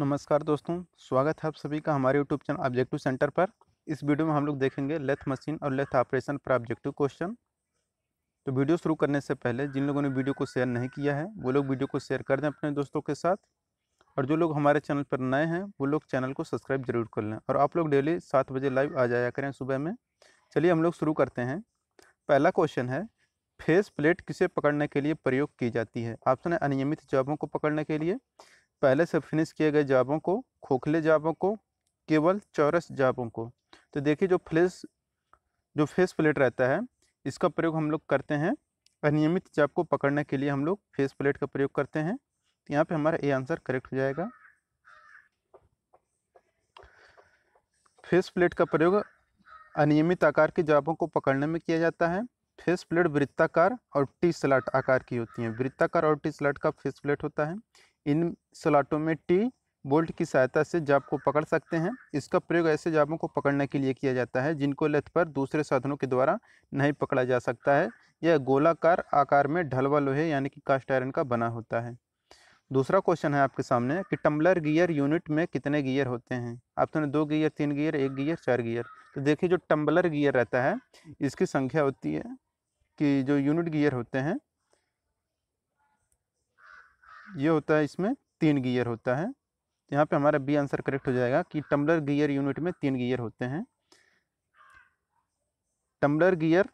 नमस्कार दोस्तों स्वागत है आप सभी का हमारे यूट्यूब चैनल ऑब्जेक्टिव सेंटर पर इस वीडियो में हम लोग देखेंगे लेथ मशीन और लेथ ऑपरेशन पर ऑब्जेक्टिव क्वेश्चन तो वीडियो शुरू करने से पहले जिन लोगों ने वीडियो को शेयर नहीं किया है वो लोग वीडियो को शेयर कर दें अपने दोस्तों के साथ और जो लोग हमारे चैनल पर नए हैं वो लोग चैनल को सब्सक्राइब जरूर कर लें और आप लोग डेली सात बजे लाइव आ जाया करें सुबह में चलिए हम लोग शुरू करते हैं पहला क्वेश्चन है फेस प्लेट किसे पकड़ने के लिए प्रयोग की जाती है ऑप्शन है अनियमित जॉबों को पकड़ने के लिए पहले से फिनिश किए गए जाबों को खोखले जाबों को केवल चौरस जाबों को तो देखिए जो फ्लेस जो फेस प्लेट रहता है इसका प्रयोग हम लोग करते हैं अनियमित जाप को पकड़ने के लिए हम लोग फेस प्लेट का प्रयोग करते हैं तो यहाँ पे हमारा ए आंसर करेक्ट हो जाएगा फेस प्लेट का प्रयोग अनियमित आकार के जाबों को पकड़ने में किया जाता है फेस प्लेट वृत्ताकार और टी स्लाट आकार की होती है वृत्ताकार और टी स्लाट का फेस प्लेट होता है इन सलाटों में टी बोल्ट की सहायता से जाप को पकड़ सकते हैं इसका प्रयोग ऐसे जापों को पकड़ने के लिए किया जाता है जिनको लथ पर दूसरे साधनों के द्वारा नहीं पकड़ा जा सकता है यह गोलाकार आकार में ढलवा लोहे यानी कि कास्ट आयरन का बना होता है दूसरा क्वेश्चन है आपके सामने कि टम्बलर गियर यूनिट में कितने गियर होते हैं आप तो दो गियर तीन गियर एक गियर चार गियर तो देखिए जो टम्बलर गियर रहता है इसकी संख्या होती है कि जो यूनिट गियर होते हैं ये होता है इसमें तीन गियर होता है यहाँ पे हमारा बी आंसर करेक्ट हो जाएगा कि टम्बलर गियर यूनिट में तीन गियर होते हैं टम्बलर गियर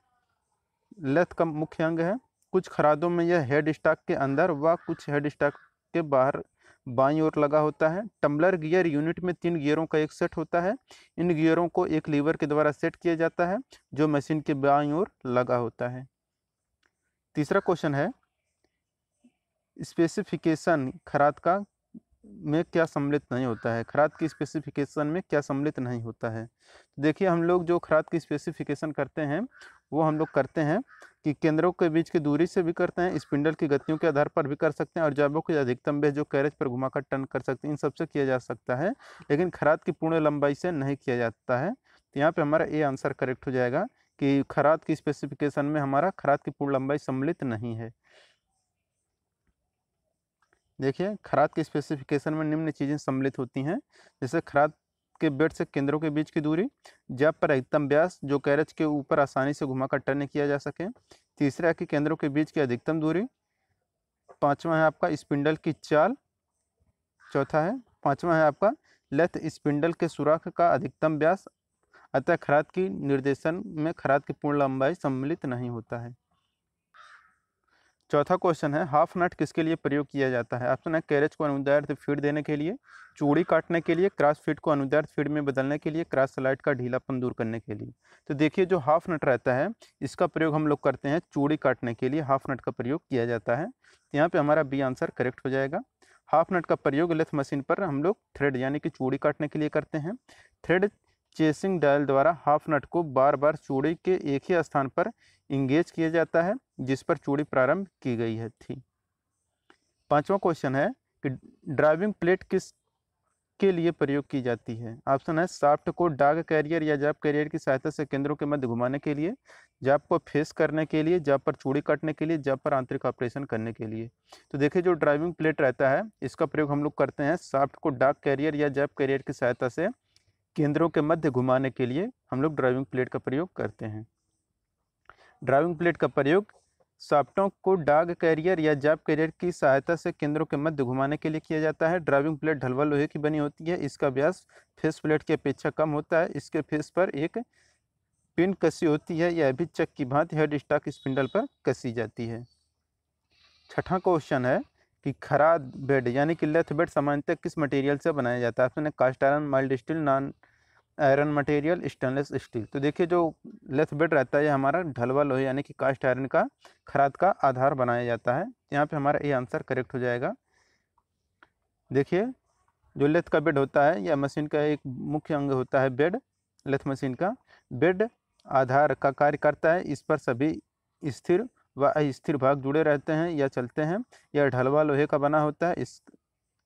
लेथ का मुख्य अंग है कुछ खरादों में यह हेड स्टॉक के अंदर व कुछ हेड स्टॉक के बाहर बाई ओर लगा होता है टम्बलर गियर यूनिट में तीन गियरों का एक सेट होता है इन गियरों को एक लीवर के द्वारा सेट किया जाता है जो मशीन के बाई ओर लगा होता है तीसरा क्वेश्चन है स्पेसिफिकेशन खराद का में क्या सम्मिलित नहीं होता है खराद की स्पेसिफिकेशन में क्या सम्मिलित नहीं होता है तो देखिए हम लोग जो खराद की स्पेसिफिकेशन करते हैं वो हम लोग करते हैं कि केंद्रों के बीच की दूरी से भी करते हैं स्पिंडल की गतियों के आधार पर भी कर सकते हैं और जैबों की अधिकतम बेह जो कैरेज पर घुमाकर टर्न कर सकते हैं इन सबसे किया जा सकता है लेकिन खराद की पूर्ण लंबाई से नहीं किया जाता है तो यहाँ पर हमारा ये आंसर करेक्ट हो जाएगा कि खराद की स्पेसिफिकेशन में हमारा खराद की पूर्ण लंबाई सम्मिलित नहीं है देखिए खराद के स्पेसिफिकेशन में निम्न चीज़ें सम्मिलित होती हैं जैसे खराद के बेड से केंद्रों के बीच की दूरी जब पर अधिकतम व्यास जो कैरेज के ऊपर आसानी से घुमाकर टर्न किया जा सके तीसरा है कि केंद्रों के बीच की अधिकतम दूरी पाँचवा है आपका स्पिंडल की चाल चौथा है पाँचवा है आपका लेथ स्पिंडल के सुराख का अधिकतम व्यास अतः खराद की निर्देशन में खराद की पूर्ण लंबाई सम्मिलित नहीं होता है चौथा क्वेश्चन है हाफ नट किसके लिए प्रयोग किया जाता है ऑप्शन है कैरेज को अनुदार्थ फीड देने के लिए चूड़ी काटने के लिए क्रॉस फीड को अनुदार्थ फीड में बदलने के लिए क्रॉस स्लाइड का ढीलापन दूर करने के लिए तो देखिए जो हाफ नट रहता है इसका प्रयोग हम लोग करते हैं चूड़ी काटने के लिए हाफ नट का प्रयोग किया जाता है तो यहाँ पर हमारा बी आंसर करेक्ट हो जाएगा हाफ नट का प्रयोग लेथ मशीन पर हम लोग थ्रेड यानी कि चूड़ी काटने के लिए करते हैं थ्रेड चेसिंग डायल द्वारा हाफ नट को बार बार चूड़ी के एक ही स्थान पर इंगेज किया जाता है जिस पर चूड़ी प्रारंभ की गई है थी पांचवा क्वेश्चन है कि ड्राइविंग प्लेट किस के लिए प्रयोग की जाती है ऑप्शन है साफ्ट को डाग कैरियर या जाप कैरियर की सहायता से केंद्रों के मध्य घुमाने के लिए जाप को फेस करने के लिए जाप पर चूड़ी काटने के लिए जाप पर आंतरिक ऑपरेशन करने के लिए तो देखिए जो ड्राइविंग प्लेट रहता है इसका प्रयोग हम लोग करते हैं साफ्ट को डाक कैरियर या जैप कैरियर की सहायता से केंद्रों के मध्य घुमाने के लिए हम लोग ड्राइविंग प्लेट का प्रयोग करते हैं ड्राइविंग प्लेट का प्रयोग सॉफ्टों को डाग कैरियर या जाप कैरियर की सहायता से केंद्रों के मध्य घुमाने के लिए किया जाता है ड्राइविंग प्लेट ढलवा लोहे की बनी होती है इसका व्यास फेस प्लेट की अपेक्षा कम होता है इसके फेस पर एक पिन कसी होती है यह भी चक की भांति हेड स्टॉक स्पिंडल पर कसी जाती है छठा क्वेश्चन है कि खराब बेड यानी कि लेथ बेड सामान्यतः किस मटेरियल से बनाया जाता है आपने cast iron mild steel non iron material stainless steel तो देखिए जो लेथ बेड रहता है ये हमारा ढलवा लोहे यानी कि कास्ट आयरन का खराद का आधार बनाया जाता है यहाँ पे हमारा ये आंसर करेक्ट हो जाएगा देखिए जो लेथ का बेड होता है या मशीन का एक मुख्य अंग होता है बेड लेथ मशीन का बेड आधार का कार्य करता है इस पर सभी स्थिर व अस्थिर भाग जुड़े रहते हैं या चलते हैं यह ढलवा लोहे का बना होता है इस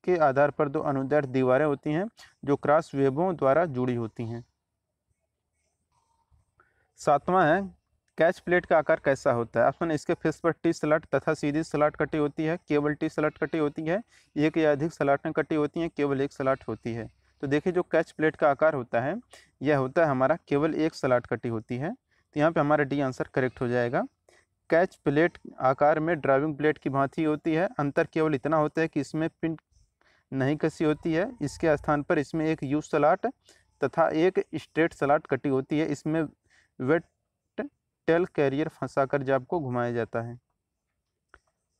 के आधार पर दो अनुदैर्घ दीवारें होती हैं जो क्रॉस वेबों द्वारा जुड़ी होती हैं सातवां है कैच प्लेट का आकार कैसा होता है ऑप्शन इसके फेस पर टी स्लट तथा सीधी स्लट कटी होती है केवल टी स्लट कटी होती है एक या अधिक स्लटें कटी होती हैं केवल एक स्लट होती है तो देखिए जो कैच प्लेट का आकार होता है यह होता है हमारा केवल एक स्लट कटी होती है तो यहाँ पे हमारा डी आंसर करेक्ट हो जाएगा कैच प्लेट आकार में ड्राइविंग प्लेट की भांति होती है अंतर केवल इतना होता है कि इसमें पिन नहीं कसी होती है इसके स्थान पर इसमें एक यू सलाट तथा एक स्ट्रेट सलाट कटी होती है इसमें वेट टेल कैरियर फंसाकर जाब को घुमाया जाता है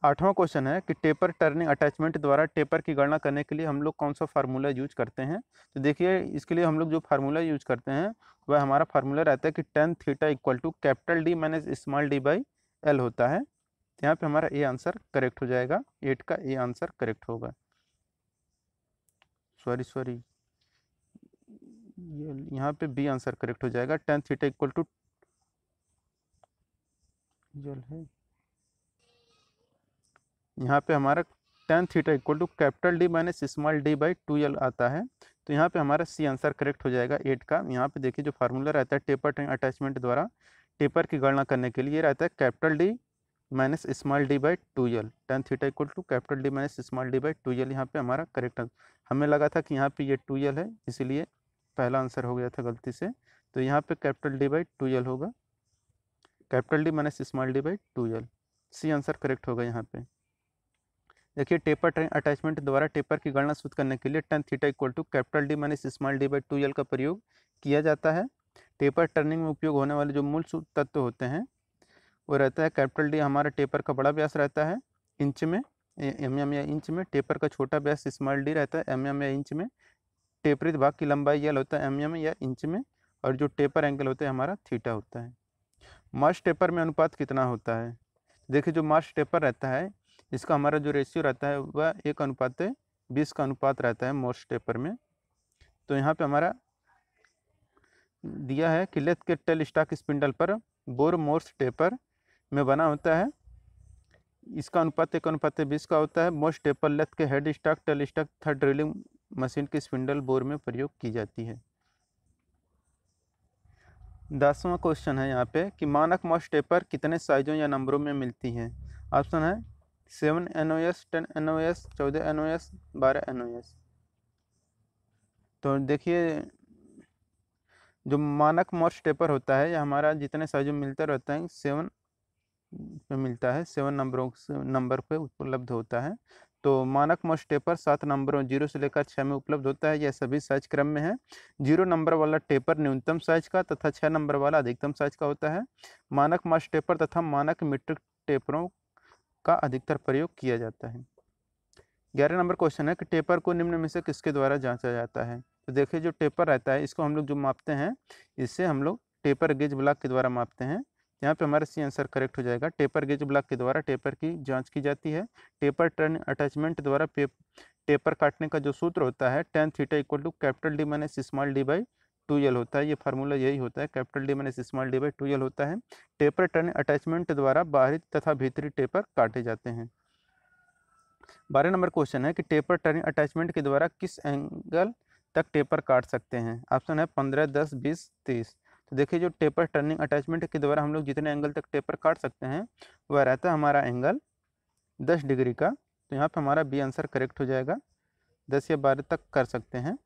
आठवां क्वेश्चन है कि टेपर टर्निंग अटैचमेंट द्वारा टेपर की गणना करने के लिए हम लोग कौन सा फार्मूला यूज करते हैं तो देखिए इसके लिए हम लोग जो फार्मूला यूज करते हैं वह हमारा फार्मूला रहता है कि tan theta equal to capital D minus small D by L होता है यहाँ पे हमारा ए आंसर करेक्ट हो जाएगा एट का ए आंसर करेक्ट होगा सॉरी सॉरी ये यहाँ पे बी आंसर करेक्ट हो जाएगा टेन थीटा इक्वल टू जल है यहाँ पे हमारा tan theta equal to capital D minus small D by two L आता है तो यहाँ पे हमारा सी आंसर करेक्ट हो जाएगा एट का यहाँ पे देखिए जो फार्मूला रहता है टेपर अटैचमेंट द्वारा टेपर की गणना करने के लिए रहता है capital D minus small D by two L tan theta equal to capital D minus small D by two L यहाँ पे हमारा करेक्ट आंसर हमें लगा था कि यहाँ पे ये टू एल है इसीलिए पहला आंसर हो गया था गलती से तो यहाँ पे capital D by two L होगा capital D minus small D by two L C answer correct होगा यहाँ पे देखिए टेपर ट्रेन अटैचमेंट द्वारा टेपर की गणना शुद्ध करने के लिए tan theta equal to capital D minus small D by two L का प्रयोग किया जाता है टेपर टर्निंग में उपयोग होने वाले जो मूल तत्व होते हैं वो रहता है कैपिटल डी हमारा टेपर का बड़ा व्यास रहता है इंच में एम एम या इंच में टेपर का छोटा व्यास स्मॉल डी रहता है एम एम या इंच में टेपरित भाग की लंबाई यल होता है एम एम या इंच में और जो टेपर एंगल होता है हमारा थीटा होता है मास टेपर में अनुपात कितना होता है देखिए जो मास टेपर रहता है इसका हमारा जो रेशियो रहता है वह एक अनुपात बीस का अनुपात रहता है मोस्ट टेपर में तो यहाँ पे हमारा दिया है कि लेथ के टेल स्टाक स्पिंडल पर बोर मोर्स टेपर में बना होता है इसका अनुपात एक अनुपात बीस का होता है मोस्ट टेपल लेथ के head stock tail stock third drilling machine के स्पिंडल बोर में प्रयोग की जाती है दसवां क्वेश्चन है यहाँ पे कि मानक मोस्ट टेपर कितने साइजों या नंबरों में मिलती हैं ऑप्शन है seven N O S ten N O S चौदह एन ओ एस बारह एन ओ एस तो देखिए जो मानक मोस्ट टेपर होता है हमारा जितने साइजों में मिलता रहता है सेवन पे मिलता है सेवन नंबरों नंबर पे उपलब्ध होता है तो मानक मोस्ट टेपर सात नंबरों जीरो से लेकर छः में उपलब्ध होता है यह सभी साइज क्रम में है जीरो नंबर वाला टेपर न्यूनतम साइज का तथा छः नंबर वाला अधिकतम साइज का होता है मानक मास टेपर तथा मानक मीट्रिक टेपरों का अधिकतर प्रयोग किया जाता है ग्यारह नंबर क्वेश्चन है कि टेपर को निम्न में से किसके द्वारा जाँचा जाता है तो देखिए जो टेपर रहता है इसको हम लोग जो मापते हैं इससे हम लोग टेपर गेज ब्लॉक के द्वारा मापते हैं यहाँ पे हमारा सी आंसर करेक्ट हो जाएगा टेपर गेज ब्लॉक के द्वारा टेपर की जांच की जाती है टेपर टर्न अटैचमेंट द्वारा टेपर काटने का जो सूत्र होता है tan theta equal to capital D minus small D by two L होता है ये फार्मूला यही होता है capital D minus small D by two L होता है टेपर टर्न अटैचमेंट द्वारा बाहरी तथा भीतरी टेपर काटे जाते हैं बारह नंबर क्वेश्चन है कि टेपर टर्न अटैचमेंट के द्वारा किस एंगल तक टेपर काट सकते हैं ऑप्शन है पंद्रह दस बीस तीस तो देखिए जो टेपर टर्निंग अटैचमेंट के द्वारा हम लोग जितने एंगल तक टेपर काट सकते हैं वह रहता है हमारा एंगल दस डिग्री का तो यहाँ पर हमारा बी आंसर करेक्ट हो जाएगा दस या बारह तक कर सकते हैं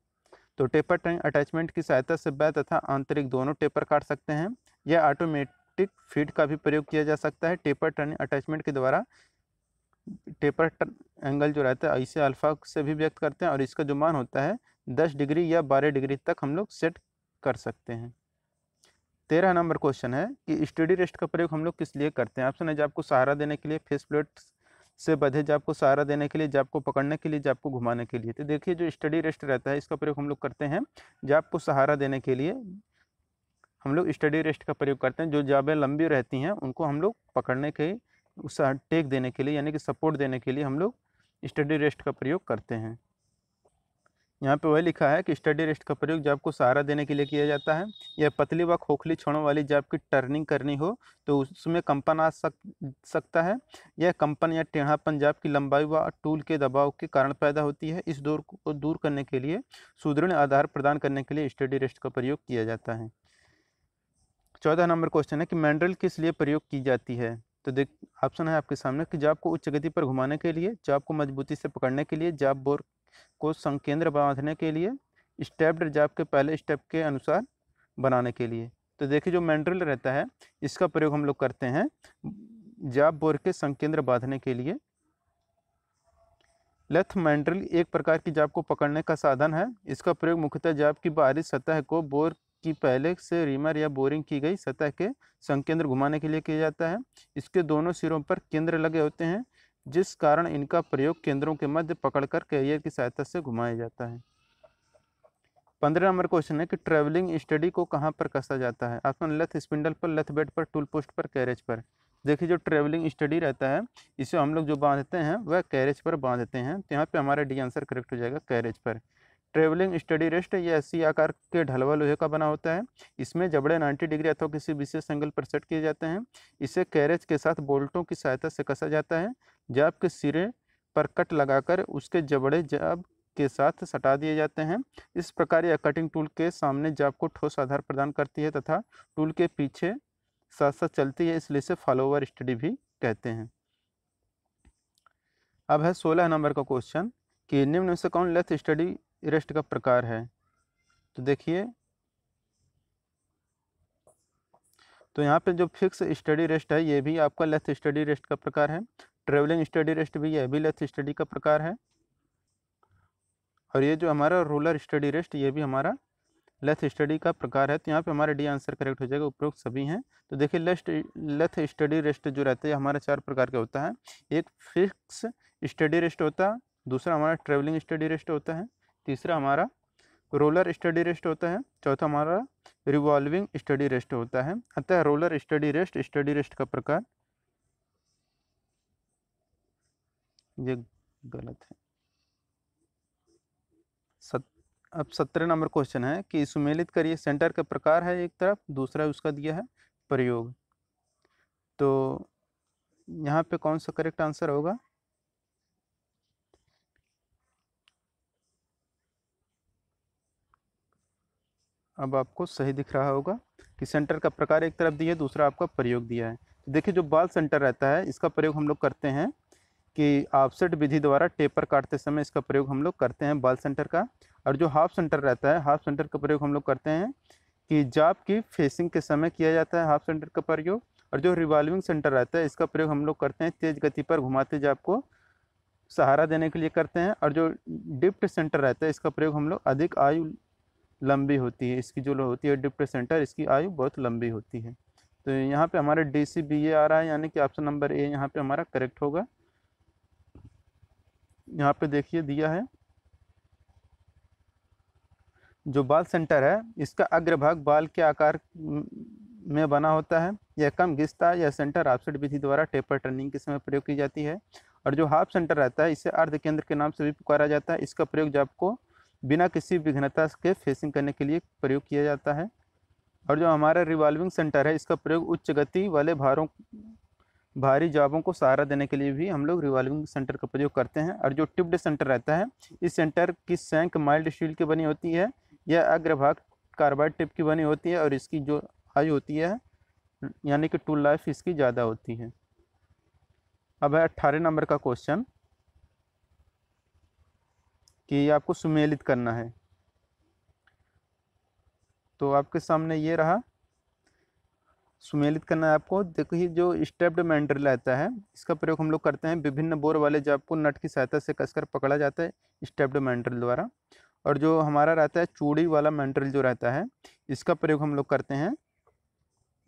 तो टेपर टर्निंग अटैचमेंट की सहायता से बै तथा आंतरिक दोनों टेपर काट सकते हैं यह ऑटोमेटिक फीड का भी प्रयोग किया जा सकता है टेपर टर्निंग अटैचमेंट के द्वारा टेपर टर्न एंगल जो रहता है ऐसे अल्फ़ा से भी व्यक्त करते हैं और इसका जो मान होता है दस डिग्री या बारह डिग्री तक हम लोग सेट कर सकते हैं तेरह नंबर क्वेश्चन है कि स्टडी रेस्ट का प्रयोग हम लोग किस लिए करते हैं ऑप्शन है जब आपको सहारा देने के लिए फेस प्लेट से बधे जब आपको सहारा देने के लिए जब आपको पकड़ने के लिए जब आपको घुमाने के लिए तो देखिए जो स्टडी रेस्ट रहता है इसका प्रयोग हम लोग करते हैं जब आपको सहारा देने के लिए हम लोग स्टडी रेस्ट का प्रयोग करते हैं जो जाबें लंबी रहती हैं उनको हम लोग पकड़ने के टेक देने के लिए यानी कि सपोर्ट देने के लिए हम लोग स्टडी रेस्ट का प्रयोग करते हैं यहाँ पे वह लिखा है कि स्टडी रेस्ट का प्रयोग जाप को सहारा देने के लिए किया जाता है यह पतली व खोखली क्षणों वाली जाप की टर्निंग करनी हो तो उसमें कंपन आ सक सकता है यह कंपन या टेढ़ापन जाप की लंबाई व टूल के दबाव के कारण पैदा होती है इस दौर को दूर करने के लिए सुदृढ़ आधार प्रदान करने के लिए स्टडी रेस्ट का प्रयोग किया जाता है चौदह नंबर क्वेश्चन है कि मैंड्रल किस लिए प्रयोग की जाती है तो देख ऑप्शन है आपके सामने कि जाप को उच्च गति पर घुमाने के लिए जाप को मजबूती से पकड़ने के लिए जाप बोर को संकेंद्र बांधने के लिए स्टेप जाप के पहले स्टेप के अनुसार बनाने के लिए तो देखिए जो मैंड्रिल रहता है इसका प्रयोग हम लोग करते हैं जाप बोर के संकेंद्र बांधने के लिए लेथ मैंड्रिल एक प्रकार की जाप को पकड़ने का साधन है इसका प्रयोग मुख्यतः जाप की बाहरी सतह को बोर की पहले से रीमर या बोरिंग की गई सतह के संकेंद्र घुमाने के लिए किया जाता है इसके दोनों सिरों पर केंद्र लगे होते हैं जिस कारण इनका प्रयोग केंद्रों के मध्य पकड़कर कैरियर की सहायता से घुमाया जाता है पंद्रह नंबर क्वेश्चन है कि ट्रैवलिंग स्टडी को कहाँ पर कसा जाता है ऑप्शन लथ स्पिंडल पर लथ बेड पर टूल पोस्ट पर कैरेज पर देखिए जो ट्रैवलिंग स्टडी रहता है इसे हम लोग जो बांधते हैं वह कैरेज पर बांधते हैं तो यहाँ पे हमारा डी आंसर करेक्ट हो जाएगा कैरेज पर ट्रेवलिंग स्टडी रेस्ट यह ऐसी आकार के ढलवा लोहे का बना होता है इसमें जबड़े 90 डिग्री अथवा किसी विशेष एंगल पर सेट किए जाते हैं इसे कैरेज के साथ बोल्टों की सहायता से कसा जाता है जाब के सिरे पर कट लगाकर उसके जबड़े जाब के साथ सटा दिए जाते हैं इस प्रकार यह कटिंग टूल के सामने जाब को ठोस आधार प्रदान करती है तथा टूल के पीछे साथ साथ चलती है इसलिए इसे फॉलोवर स्टडी भी कहते हैं अब है सोलह नंबर का क्वेश्चन कि निम्न से कौन लेथ स्टडी इरेस्ट का प्रकार है तो देखिए तो यहाँ पे जो फिक्स स्टडी रेस्ट है ये भी आपका लेथ स्टडी रेस्ट का प्रकार है ट्रेवलिंग स्टडी रेस्ट भी यह भी लेथ स्टडी का प्रकार है और ये जो हमारा रूलर स्टडी रेस्ट ये भी हमारा लेथ स्टडी का प्रकार है तो यहाँ पे हमारा डी आंसर करेक्ट हो जाएगा उपरोक्त सभी हैं तो देखिए लेस्ट लेथ स्टडी रेस्ट जो रहता है हमारा चार प्रकार का होता है एक फिक्स स्टडी रेस्ट होता है दूसरा हमारा ट्रेवलिंग स्टडी रेस्ट होता है तीसरा हमारा रोलर स्टडी रेस्ट होता है चौथा हमारा रिवॉल्विंग स्टडी रेस्ट होता है अतः roller steady rest steady rest का प्रकार ये गलत है सत अब सत्रह नंबर क्वेश्चन है कि सुमेलित करिए सेंटर का प्रकार है एक तरफ दूसरा उसका दिया है प्रयोग तो यहाँ पे कौन सा करेक्ट आंसर होगा अब आपको सही दिख रहा होगा कि सेंटर का प्रकार एक तरफ दिया है दूसरा आपका प्रयोग दिया है तो देखिए जो बाल सेंटर रहता है इसका प्रयोग हम लोग करते हैं कि ऑफसेट विधि द्वारा टेपर काटते समय इसका प्रयोग हम लोग करते हैं बाल सेंटर का और जो हाफ सेंटर रहता है हाफ सेंटर का प्रयोग हम लोग करते हैं कि जाप की फेसिंग के समय किया जाता है हाफ सेंटर का प्रयोग और जो रिवॉल्विंग सेंटर रहता है इसका प्रयोग हम लोग करते हैं तेज़ गति पर घुमाते जाप को सहारा देने के लिए करते हैं और जो डिप्ट सेंटर रहता है इसका प्रयोग हम लोग अधिक आयु लंबी होती है इसकी जो होती है सेंटर इसकी आयु बहुत लंबी होती है तो यहाँ पे हमारा डी सी बी ए आ रहा है यानी कि ऑप्शन नंबर ए यहाँ पे हमारा करेक्ट होगा यहाँ पे देखिए दिया है जो बाल सेंटर है इसका अग्रभाग बाल के आकार में बना होता है यह कम घिसता यह सेंटर आपसे विधि द्वारा टेपर टर्निंग के समय प्रयोग की जाती है और जो हाफ सेंटर रहता है इसे अर्ध केंद्र के नाम से भी पुकारा जाता है इसका प्रयोग जब आपको बिना किसी विघ्नता के फेसिंग करने के लिए प्रयोग किया जाता है और जो हमारा रिवॉल्विंग सेंटर है इसका प्रयोग उच्च गति वाले भारों भारी जॉबों को सहारा देने के लिए भी हम लोग रिवॉल्विंग सेंटर का प्रयोग करते हैं और जो टिप्ड सेंटर रहता है इस सेंटर की सैंक माइल्ड स्टील की बनी होती है यह अग्रभाग कार्बाइड टिप की बनी होती है और इसकी जो हाई होती है यानी कि टूल लाइफ इसकी ज़्यादा होती है अब है अट्ठारह नंबर का क्वेश्चन कि आपको सुमेलित करना है तो आपके सामने ये रहा सुमेलित करना है आपको देखो ये जो स्टेप्ड मेंड्रिल रहता है इसका प्रयोग हम लोग करते हैं विभिन्न बोर वाले जाप को नट की सहायता से कसकर पकड़ा जाता है स्टेप्ड मेंड्रिल द्वारा और जो हमारा रहता है चूड़ी वाला मैंटरल जो रहता है इसका प्रयोग हम लोग करते हैं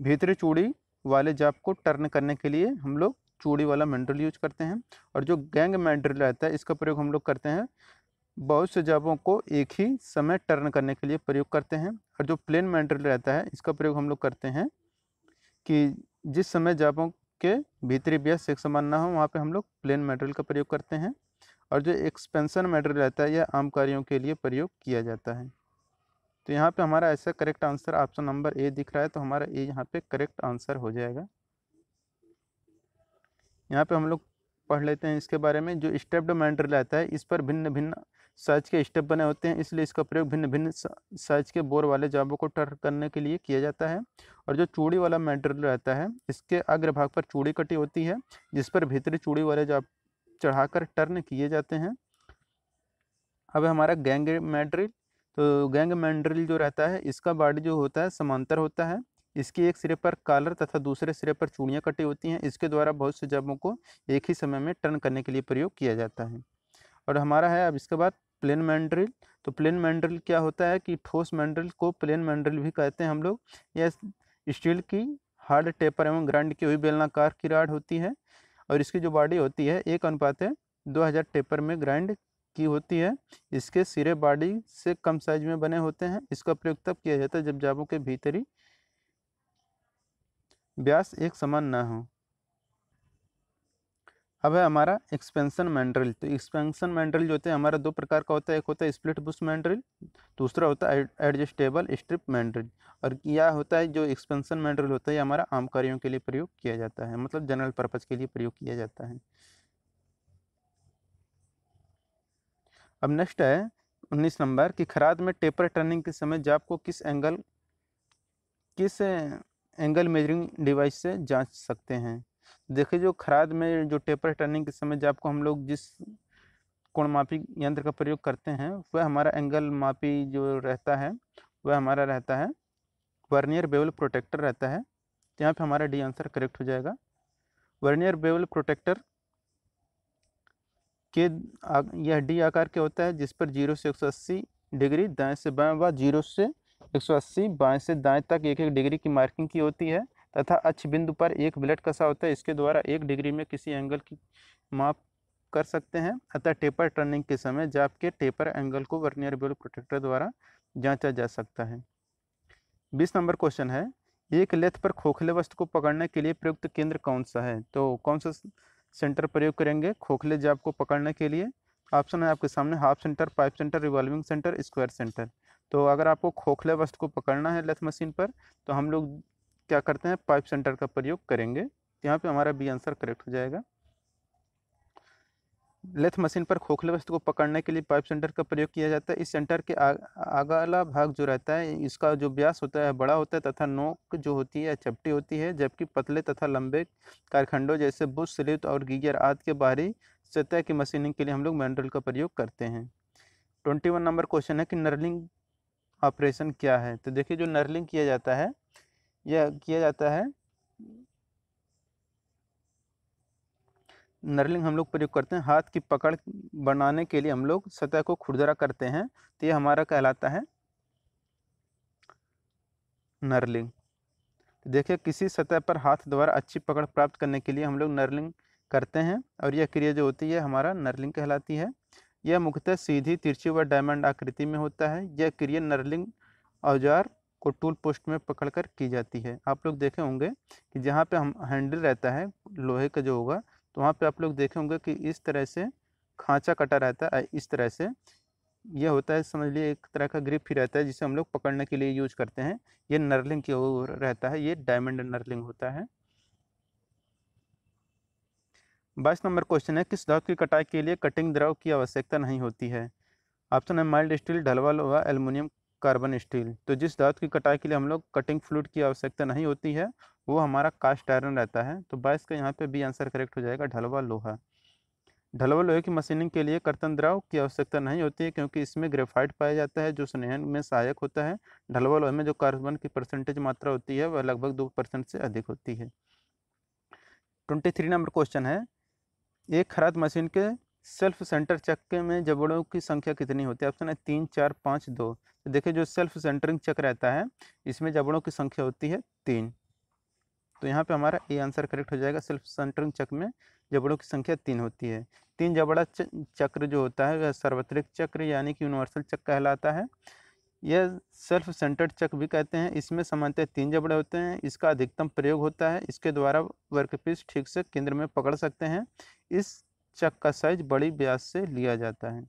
भीतरी चूड़ी वाले जाप को टर्न करने के लिए हम लोग चूड़ी वाला मैंटरल यूज करते हैं और जो गैंग मैंटरल रहता है इसका प्रयोग हम लोग करते हैं बहुत से जाबों को एक ही समय टर्न करने के लिए प्रयोग करते हैं और जो प्लेन मेटेरियल रहता है इसका प्रयोग हम लोग करते हैं कि जिस समय जाबों के भीतरी ब्यास एक समान ना हो वहाँ पे हम लोग प्लेन मेटेरियल का प्रयोग करते हैं और जो एक्सपेंसन मेटेरियल रहता है यह आम कार्यों के लिए प्रयोग किया जाता है तो यहाँ पर हमारा ऐसा correct answer option number A दिख रहा है तो हमारा ए यहाँ पर करेक्ट आंसर हो जाएगा यहाँ पर हम लोग पढ़ लेते हैं इसके बारे में जो स्टेप्ड मैंड्रिल आता है इस पर भिन्न भिन्न साइज के स्टेप बने होते हैं इसलिए इसका प्रयोग भिन्न भिन्न साइज के बोर वाले जाबों को टर्क करने के लिए किया जाता है और जो चूड़ी वाला मैंड्रिल रहता है इसके अग्रभाग पर चूड़ी कटी होती है जिस पर भीतरी चूड़ी वाले जाब चढ़ाकर टर्न किए जाते हैं अब हमारा गैंग मैंड्रिल तो गैंग मैंड्रिल जो रहता है इसका बॉडी जो होता है समांतर होता है इसके एक सिरे पर कालर तथा दूसरे सिरे पर चूड़ियाँ कटी होती हैं इसके द्वारा बहुत से जबों को एक ही समय में टर्न करने के लिए प्रयोग किया जाता है और हमारा है अब इसके बाद प्लेन मैंड्रिल तो प्लेन मैंड्रिल क्या होता है कि ठोस मैंड्रिल को प्लेन मैंड्रिल भी कहते हैं हम लोग यह स्टील की हार्ड टेपर एवं ग्राइंड की हुई बेलनाकार की राड होती है और इसकी जो बॉडी होती है एक अनुपात है दो हज़ार टेपर में ग्राइंड की होती है इसके सिरे बॉडी से कम साइज में बने होते हैं इसका प्रयोग तब किया जाता है जब जाबों के भीतरी व्यास एक समान ना हो अब है हमारा एक्सपेंसन मैंड्रिल तो एक्सपेंसन मैंड्रिल जो होते हैं हमारा दो प्रकार का होता है एक होता है स्प्लिट बुश मैंड्रिल दूसरा होता है एडजस्टेबल स्ट्रिप मैंड्रिल और यह होता है जो एक्सपेंसन मैंड्रिल होता है यह हमारा आम कार्यों के लिए प्रयोग किया जाता है मतलब जनरल पर्पज़ के लिए प्रयोग किया जाता है अब नेक्स्ट है उन्नीस नंबर कि खराद में टेपर टर्निंग के समय जाप को किस एंगल किस एंगल मेजरिंग डिवाइस से जांच सकते हैं देखिए जो खराद में जो टेपर टर्निंग के समय जब आपको हम लोग जिस कोण मापी यंत्र का प्रयोग करते हैं वह हमारा एंगल मापी जो रहता है वह हमारा रहता है वर्नियर बेवल प्रोटेक्टर रहता है यहाँ पे हमारा डी आंसर करेक्ट हो जाएगा वर्नियर बेवल प्रोटेक्टर के यह डी आकार के होता है जिस पर जीरो से एक सौ अस्सी डिग्री दाएँ से बाएँ व जीरो से 180 बाएं से दाएं तक एक एक डिग्री की मार्किंग की होती है तथा अच्छ बिंदु पर एक ब्लेड कसा होता है इसके द्वारा एक डिग्री में किसी एंगल की माप कर सकते हैं अतः टेपर टर्निंग के समय जाप के टेपर एंगल को वर्नियर बेल प्रोटेक्टर द्वारा जांचा जा सकता है बीस नंबर क्वेश्चन है एक लेथ पर खोखले वस्तु को पकड़ने के लिए प्रयुक्त केंद्र कौन सा है तो कौन सा सेंटर प्रयोग करेंगे खोखले जाप को पकड़ने के लिए ऑप्शन है आपके सामने half centre pipe centre revolving centre square centre तो अगर आपको खोखले वस्त्र को पकड़ना है लेथ मशीन पर तो हम लोग क्या करते हैं पाइप सेंटर का प्रयोग करेंगे यहाँ पे हमारा बी आंसर करेक्ट हो जाएगा लेथ मशीन पर खोखले वस्त्र को पकड़ने के लिए पाइप सेंटर का प्रयोग किया जाता है इस सेंटर के आगाला भाग जो रहता है इसका जो ब्यास होता है बड़ा होता है तथा नोक जो होती है चपटी होती है जबकि पतले तथा लंबे कारखंडों जैसे बुश स्लिप और गीजर आदि के बाहरी सतह की मशीनिंग के लिए हम लोग मैनुअल का प्रयोग करते हैं ट्वेंटी वन नंबर क्वेश्चन है कि नर्लिंग ऑपरेशन क्या है तो देखिए जो नर्लिंग किया जाता है यह किया जाता है नर्लिंग हम लोग प्रयोग करते हैं हाथ की पकड़ बनाने के लिए हम लोग सतह को खुरदरा करते हैं तो यह हमारा कहलाता है नर्लिंग तो देखिए किसी सतह पर हाथ द्वारा अच्छी पकड़ प्राप्त करने के लिए हम लोग नर्लिंग करते हैं और यह क्रिया जो होती है हमारा नर्लिंग कहलाती है यह मुख्यतः सीधी तिरछी व डायमंड आकृति में होता है यह क्रिया नरलिंग औजार को टूल पोस्ट में पकड़कर की जाती है आप लोग देखे होंगे कि जहाँ पे हम हैंडल रहता है लोहे का जो होगा तो वहाँ पे आप लोग देखे होंगे कि इस तरह से खांचा कटा रहता है इस तरह से यह होता है समझ लिए एक तरह का ग्रिप ही रहता है जिसे हम लोग पकड़ने के लिए यूज करते हैं ये नर्लिंग की रहता है ये डायमंड नर्लिंग होता है बाईस नंबर क्वेश्चन है किस धातु की कटाई के लिए कटिंग द्रव की आवश्यकता नहीं होती है ऑप्शन है माइल्ड स्टील ढलवा लोहा एलमिनियम कार्बन स्टील तो जिस धातु की कटाई के लिए हम लोग कटिंग फ्लूड की आवश्यकता नहीं होती है वो हमारा कास्ट आयरन रहता है तो बाईस का यहाँ पे बी आंसर करेक्ट हो जाएगा ढलवा लोहा ढलवा लोहे की मशीनिंग के लिए कर्तन द्रव की आवश्यकता नहीं होती है क्योंकि इसमें ग्रेफाइट पाया जाता है जो स्नेहन में सहायक होता है ढलवा लोहे में जो कार्बन की परसेंटेज मात्रा होती है वह लगभग दो परसेंट से अधिक होती है ट्वेंटी थ्री नंबर क्वेश्चन है एक खराद मशीन के सेल्फ सेंटर चक्के में जबड़ों की संख्या कितनी होती है ऑप्शन है तीन चार पाँच दो तो देखिए जो सेल्फ सेंटरिंग चक रहता है इसमें जबड़ों की संख्या होती है तीन तो यहाँ पे हमारा ए आंसर करेक्ट हो जाएगा सेल्फ सेंटरिंग चक्र में जबड़ों की संख्या तीन होती है तीन जबड़ा चक्र जो होता है वह सार्वत्रिक चक्र यानी कि यूनिवर्सल चक्र कहलाता है यह सेल्फ सेंटर्ड चक भी कहते हैं इसमें सामान्यतः तीन जबड़े होते हैं इसका अधिकतम प्रयोग होता है इसके द्वारा वर्कपीस ठीक से केंद्र में पकड़ सकते हैं इस चक का साइज बड़ी ब्यास से लिया जाता है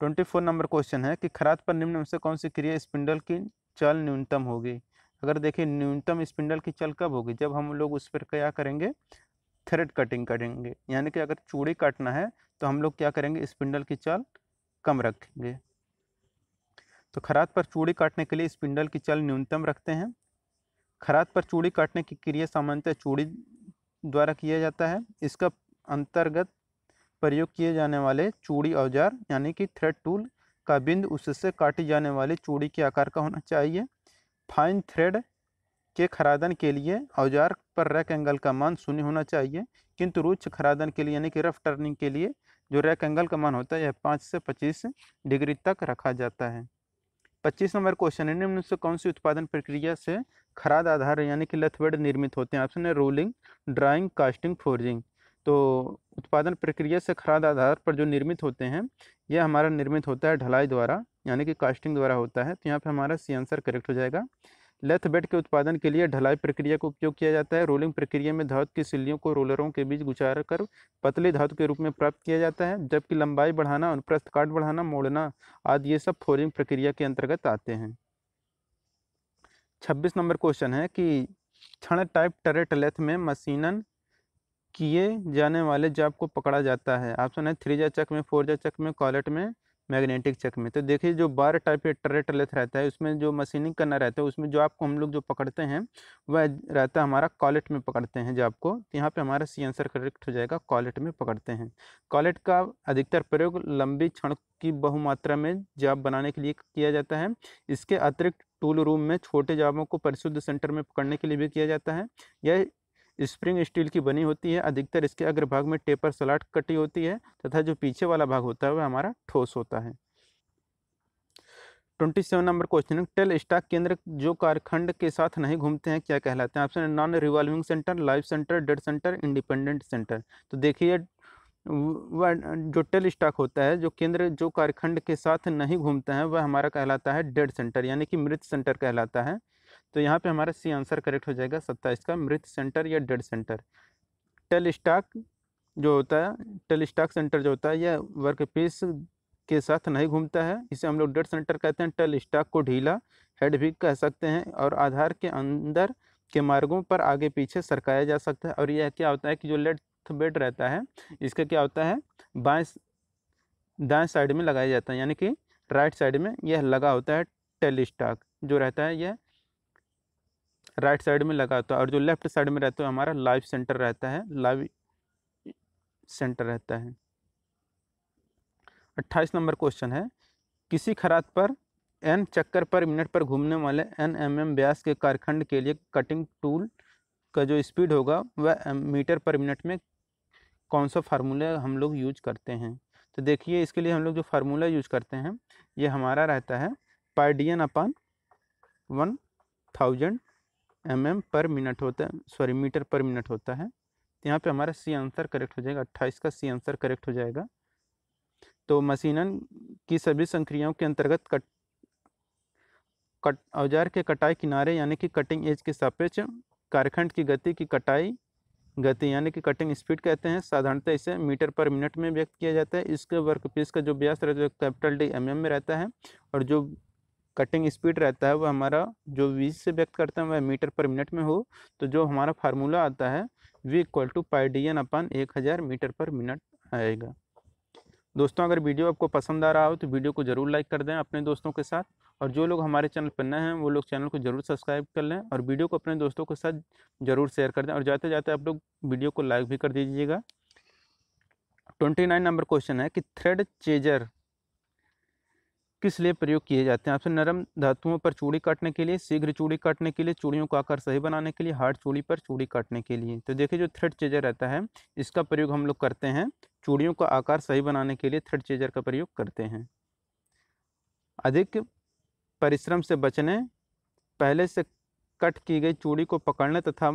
ट्वेंटी फोर नंबर क्वेश्चन है कि खराद पर निम्न में से कौन सी क्रिया स्पिंडल की चल न्यूनतम होगी अगर देखिए न्यूनतम स्पिंडल की चल कब होगी जब हम लोग उस पर क्या करेंगे थ्रेड कटिंग करेंगे यानी कि अगर चूड़ी काटना है तो हम लोग क्या करेंगे स्पिंडल की चल कम रखेंगे तो खरात पर चूड़ी काटने के लिए स्पिंडल की चल न्यूनतम रखते हैं खरात पर चूड़ी काटने की क्रिया सामान्यतः चूड़ी द्वारा किया जाता है इसका अंतर्गत प्रयोग किए जाने वाले चूड़ी औजार यानी कि थ्रेड टूल का बिंद उससे काटी जाने वाली चूड़ी के आकार का होना चाहिए फाइन थ्रेड के खरादन के लिए औजार पर रैक एंगल का मान शून्य होना चाहिए किंतु रुच खरादन के लिए यानी कि रफ टर्निंग के लिए जो रैक एंगल का मान होता है यह पाँच से पच्चीस डिग्री तक रखा जाता है पच्चीस नंबर क्वेश्चन है निम्न से कौन सी उत्पादन प्रक्रिया से खराद आधार यानी कि लथवेड़ निर्मित होते हैं ऑप्शन है रोलिंग ड्राइंग कास्टिंग फोर्जिंग तो उत्पादन प्रक्रिया से खराद आधार पर जो निर्मित होते हैं यह हमारा निर्मित होता है ढलाई द्वारा यानी कि कास्टिंग द्वारा होता है तो यहाँ पर हमारा सी आंसर करेक्ट हो जाएगा लेथ बेड के उत्पादन के लिए ढलाई प्रक्रिया का उपयोग किया जाता है रोलिंग प्रक्रिया में धातु की सिल्लियों को रोलरों के बीच गुजार कर पतले धातु के रूप में प्राप्त किया जाता है जबकि लंबाई बढ़ाना अनुप्रस्थ काट बढ़ाना मोड़ना आदि ये सब फोरिंग प्रक्रिया के अंतर्गत आते हैं छब्बीस नंबर क्वेश्चन है कि क्षण टाइप टरेट लेथ में मशीनन किए जाने वाले जाप को पकड़ा जाता है ऑप्शन है थ्री जा चक में फोर जा चक में कॉलेट में मैग्नेटिक चक में तो देखिए जो बार टाइप के टरेट लेथ रहता है उसमें जो मशीनिंग करना रहता है उसमें जो आपको हम लोग जो पकड़ते हैं वह रहता है हमारा कॉलेट में पकड़ते हैं जो आपको तो यहाँ पर हमारा सी आंसर करेक्ट हो जाएगा कॉलेट में पकड़ते हैं कॉलेट का अधिकतर प्रयोग लंबी क्षण की बहुमात्रा में जाप बनाने के लिए किया जाता है इसके अतिरिक्त टूल रूम में छोटे जाबों को परिशुद्ध सेंटर में पकड़ने के लिए भी किया जाता है यह स्प्रिंग स्टील की बनी होती है अधिकतर इसके अग्रभाग में टेपर सलाट कटी होती है तथा जो पीछे वाला भाग होता है वह हमारा ठोस होता है twenty seven number question tail stock केंद्र जो कारखंड के साथ नहीं घूमते हैं क्या कहलाते हैं option non revolving centre live centre dead centre independent centre तो देखिए वह जो टेल स्टाक होता है जो केंद्र जो कारखंड के साथ नहीं घूमते हैं वह हमारा कहलाता है डेड सेंटर यानी कि मृत सेंटर कहलाता है तो यहाँ पे हमारा सी आंसर करेक्ट हो जाएगा सत्ताईस का मृत सेंटर या डेड सेंटर टेल स्टाक जो होता है टेल स्टाक सेंटर जो होता है यह वर्क पीस के साथ नहीं घूमता है इसे हम लोग डेड सेंटर कहते हैं टेल स्टाक को ढीला हेड भी कह सकते हैं और आधार के अंदर के मार्गों पर आगे पीछे सरकाया जा सकता है और यह क्या होता है कि जो लेड बेड रहता है इसका क्या होता है बाएँ दाएँ साइड में लगाया जाता है यानी कि राइट साइड में यह लगा होता है टेल स्टाक जो रहता है यह राइट साइड में लगा होता तो, है और जो लेफ्ट साइड में रहता है हमारा लाइव सेंटर रहता है लाइव सेंटर रहता है अट्ठाईस नंबर क्वेश्चन है किसी खरात पर एन चक्कर पर मिनट पर घूमने वाले एन एम एम ब्यास के कारखंड के लिए कटिंग टूल का जो स्पीड होगा वह मीटर पर मिनट में कौन सा फार्मूला हम लोग यूज करते हैं तो देखिए इसके लिए हम लोग जो फार्मूला यूज करते हैं ये हमारा रहता है pi D N upon one thousand M M per minute होता है सॉरी मीटर पर मिनट होता है तो यहाँ पे हमारा सी आंसर करेक्ट हो जाएगा अट्ठाईस का सी आंसर करेक्ट हो जाएगा तो मशीनन की सभी संक्रियाओं के अंतर्गत कट कट औजार के कटाई किनारे यानी कि कटिंग एज के सापेक्ष कारखंड की गति की कटाई गति यानी कि कटिंग स्पीड कहते हैं साधारणतः इसे मीटर पर मिनट में व्यक्त किया जाता है इसके वर्क पीस का जो व्यास रहता है कैपिटल डी एम में रहता है और जो कटिंग स्पीड रहता है वह हमारा जो वी से व्यक्त करते हैं वह मीटर पर मिनट में हो तो जो हमारा फार्मूला आता है V equal to pi D N upon एक हज़ार मीटर पर मिनट आएगा दोस्तों अगर वीडियो आपको पसंद आ रहा हो तो वीडियो को ज़रूर लाइक कर दें अपने दोस्तों के साथ और जो लोग हमारे चैनल पर नए हैं वो लोग चैनल को ज़रूर सब्सक्राइब कर लें और वीडियो को अपने दोस्तों के साथ ज़रूर शेयर कर दें और जाते जाते आप लोग वीडियो को लाइक भी कर दीजिएगा ट्वेंटी नाइन नंबर क्वेश्चन है कि थ्रेड चेजर किस लिए प्रयोग किए जाते हैं आपसे नरम धातुओं पर चूड़ी काटने के लिए शीघ्र चूड़ी काटने के लिए चूड़ियों का आकार सही बनाने के लिए हार्ड चूड़ी पर चूड़ी काटने के लिए तो देखिए जो थ्रेड चेजर रहता है इसका प्रयोग हम लोग करते हैं चूड़ियों का आकार सही बनाने के लिए थ्रेड चेजर का प्रयोग करते हैं अधिक परिश्रम से बचने पहले से कट की गई चूड़ी को पकड़ने तथा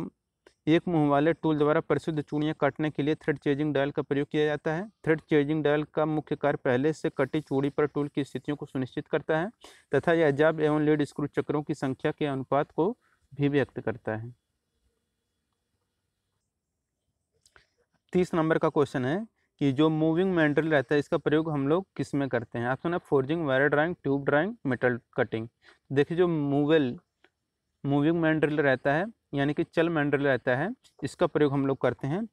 एक मुंह वाले टूल द्वारा प्रसिद्ध चूड़ियाँ काटने के लिए थ्रेड चेजिंग डायल का प्रयोग किया जाता है थ्रेड चेजिंग डायल का मुख्य कार्य पहले से कटी चूड़ी पर टूल की स्थितियों को सुनिश्चित करता है तथा यह जाब एवं लीड स्क्रू चक्रों की संख्या के अनुपात को भी व्यक्त करता है तीस नंबर का क्वेश्चन है कि जो मूविंग मैंड्रिल रहता है इसका प्रयोग हम लोग किस में करते हैं ऑप्शन है forging wire drawing tube drawing metal cutting देखिए जो मूवल मूविंग मैंड्रिल रहता है यानी कि चल मंडल रहता है इसका प्रयोग हम लोग करते हैं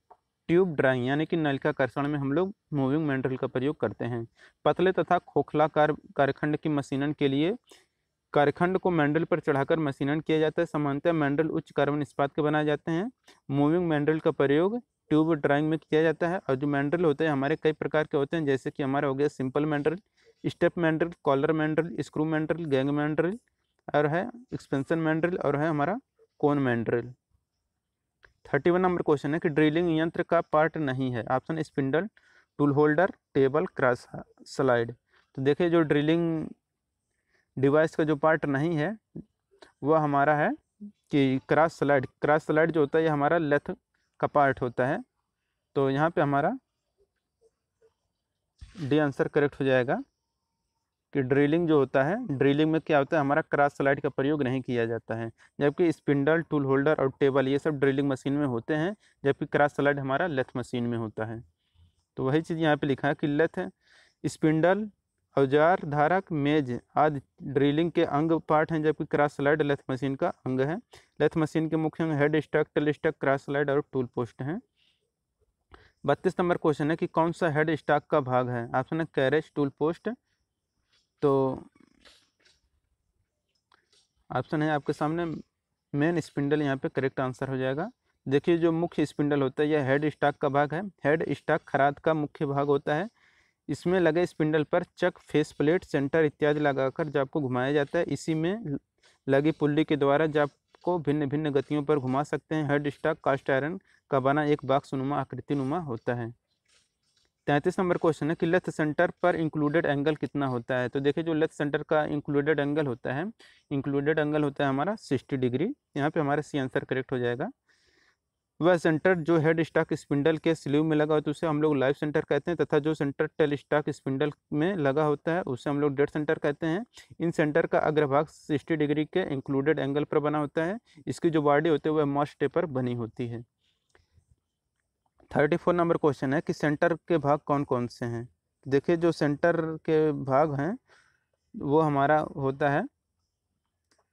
ट्यूब ड्राइंग यानी कि नलिका कर्षण में हम लोग मूविंग मेंड्रल का प्रयोग करते हैं पतले तथा कार कारखंड की मशीनन के लिए कारखंड को मेंडल पर चढ़ाकर मशीनन किया जाता है सामान्यतः मेंडल उच्च कार्बन इस्पात के बनाए जाते हैं मूविंग मेंडल का प्रयोग ट्यूब ड्राइंग में किया जाता है और जो मेंडल होते हैं हमारे कई प्रकार के होते हैं जैसे कि हमारा हो गया simple mandrel step mandrel collar mandrel screw mandrel gang mandrel और है एक्सपेंसन मेंडल और है हमारा कौन mandrel thirty one number question है कि ड्रिलिंग यंत्र का पार्ट नहीं है option spindle tool holder table cross slide तो देखिए जो ड्रिलिंग डिवाइस का जो पार्ट नहीं है वह हमारा है कि क्रॉस स्लाइड क्रॉस स्लाइड जो होता है ये हमारा लेथ का पार्ट होता है तो यहाँ पे हमारा डी आंसर करेक्ट हो जाएगा कि ड्रिलिंग जो होता है ड्रिलिंग में क्या होता है हमारा क्रास स्लाइड का प्रयोग नहीं किया जाता है जबकि स्पिंडल टूल होल्डर और टेबल ये सब ड्रिलिंग मशीन में होते हैं जबकि क्रास स्लाइड हमारा लेथ मशीन में होता है तो वही चीज़ यहाँ पे लिखा है कि लेथ स्पिंडल औजार धारक मेज आदि ड्रिलिंग के अंग पार्ट हैं जबकि क्रास स्लाइड लेथ मशीन का अंग है लेथ मशीन के मुख्य अंग head stock tail stock cross slide और टूल पोस्ट हैं बत्तीस नंबर क्वेश्चन है कि कौन सा हेड स्टॉक का भाग है ऑप्शन है कैरेज टूल पोस्ट तो ऑप्शन है आपके सामने मेन स्पिंडल यहाँ पे करेक्ट आंसर हो जाएगा देखिए जो मुख्य स्पिंडल होता है यह हेड स्टॉक का भाग है हेड स्टॉक खराद का मुख्य भाग होता है इसमें लगे स्पिंडल पर चक फेस प्लेट सेंटर इत्यादि लगाकर जाप को घुमाया जाता है इसी में लगी पुल्ली के द्वारा जाप को भिन्न भिन्न गतियों पर घुमा सकते हैं हेड स्टॉक कास्ट आयरन का बना एक आकृति नुमा होता है तैंतीस नंबर क्वेश्चन है कि लेथ सेंटर पर इंक्लूडेड एंगल कितना होता है तो देखिए जो लेथ सेंटर का इंक्लूडेड एंगल होता है इंक्लूडेड एंगल होता है हमारा सिक्सटी डिग्री यहाँ पे हमारा सी आंसर करेक्ट हो जाएगा वह सेंटर जो हेड स्टॉक स्पिंडल के स्लीव में लगा होता है उसे हम लोग लाइव सेंटर कहते हैं तथा जो सेंटर टेल स्टॉक स्पिंडल में लगा होता है उसे हम लोग डेड सेंटर कहते हैं इन सेंटर का अग्रभाग 60 डिग्री के इंक्लूडेड एंगल पर बना होता है इसकी जो बॉडी होती है वह मॉस्टे पर बनी होती है थर्टी फोर नंबर क्वेश्चन है कि सेंटर के भाग कौन कौन से हैं देखिए जो सेंटर के भाग हैं वो हमारा होता है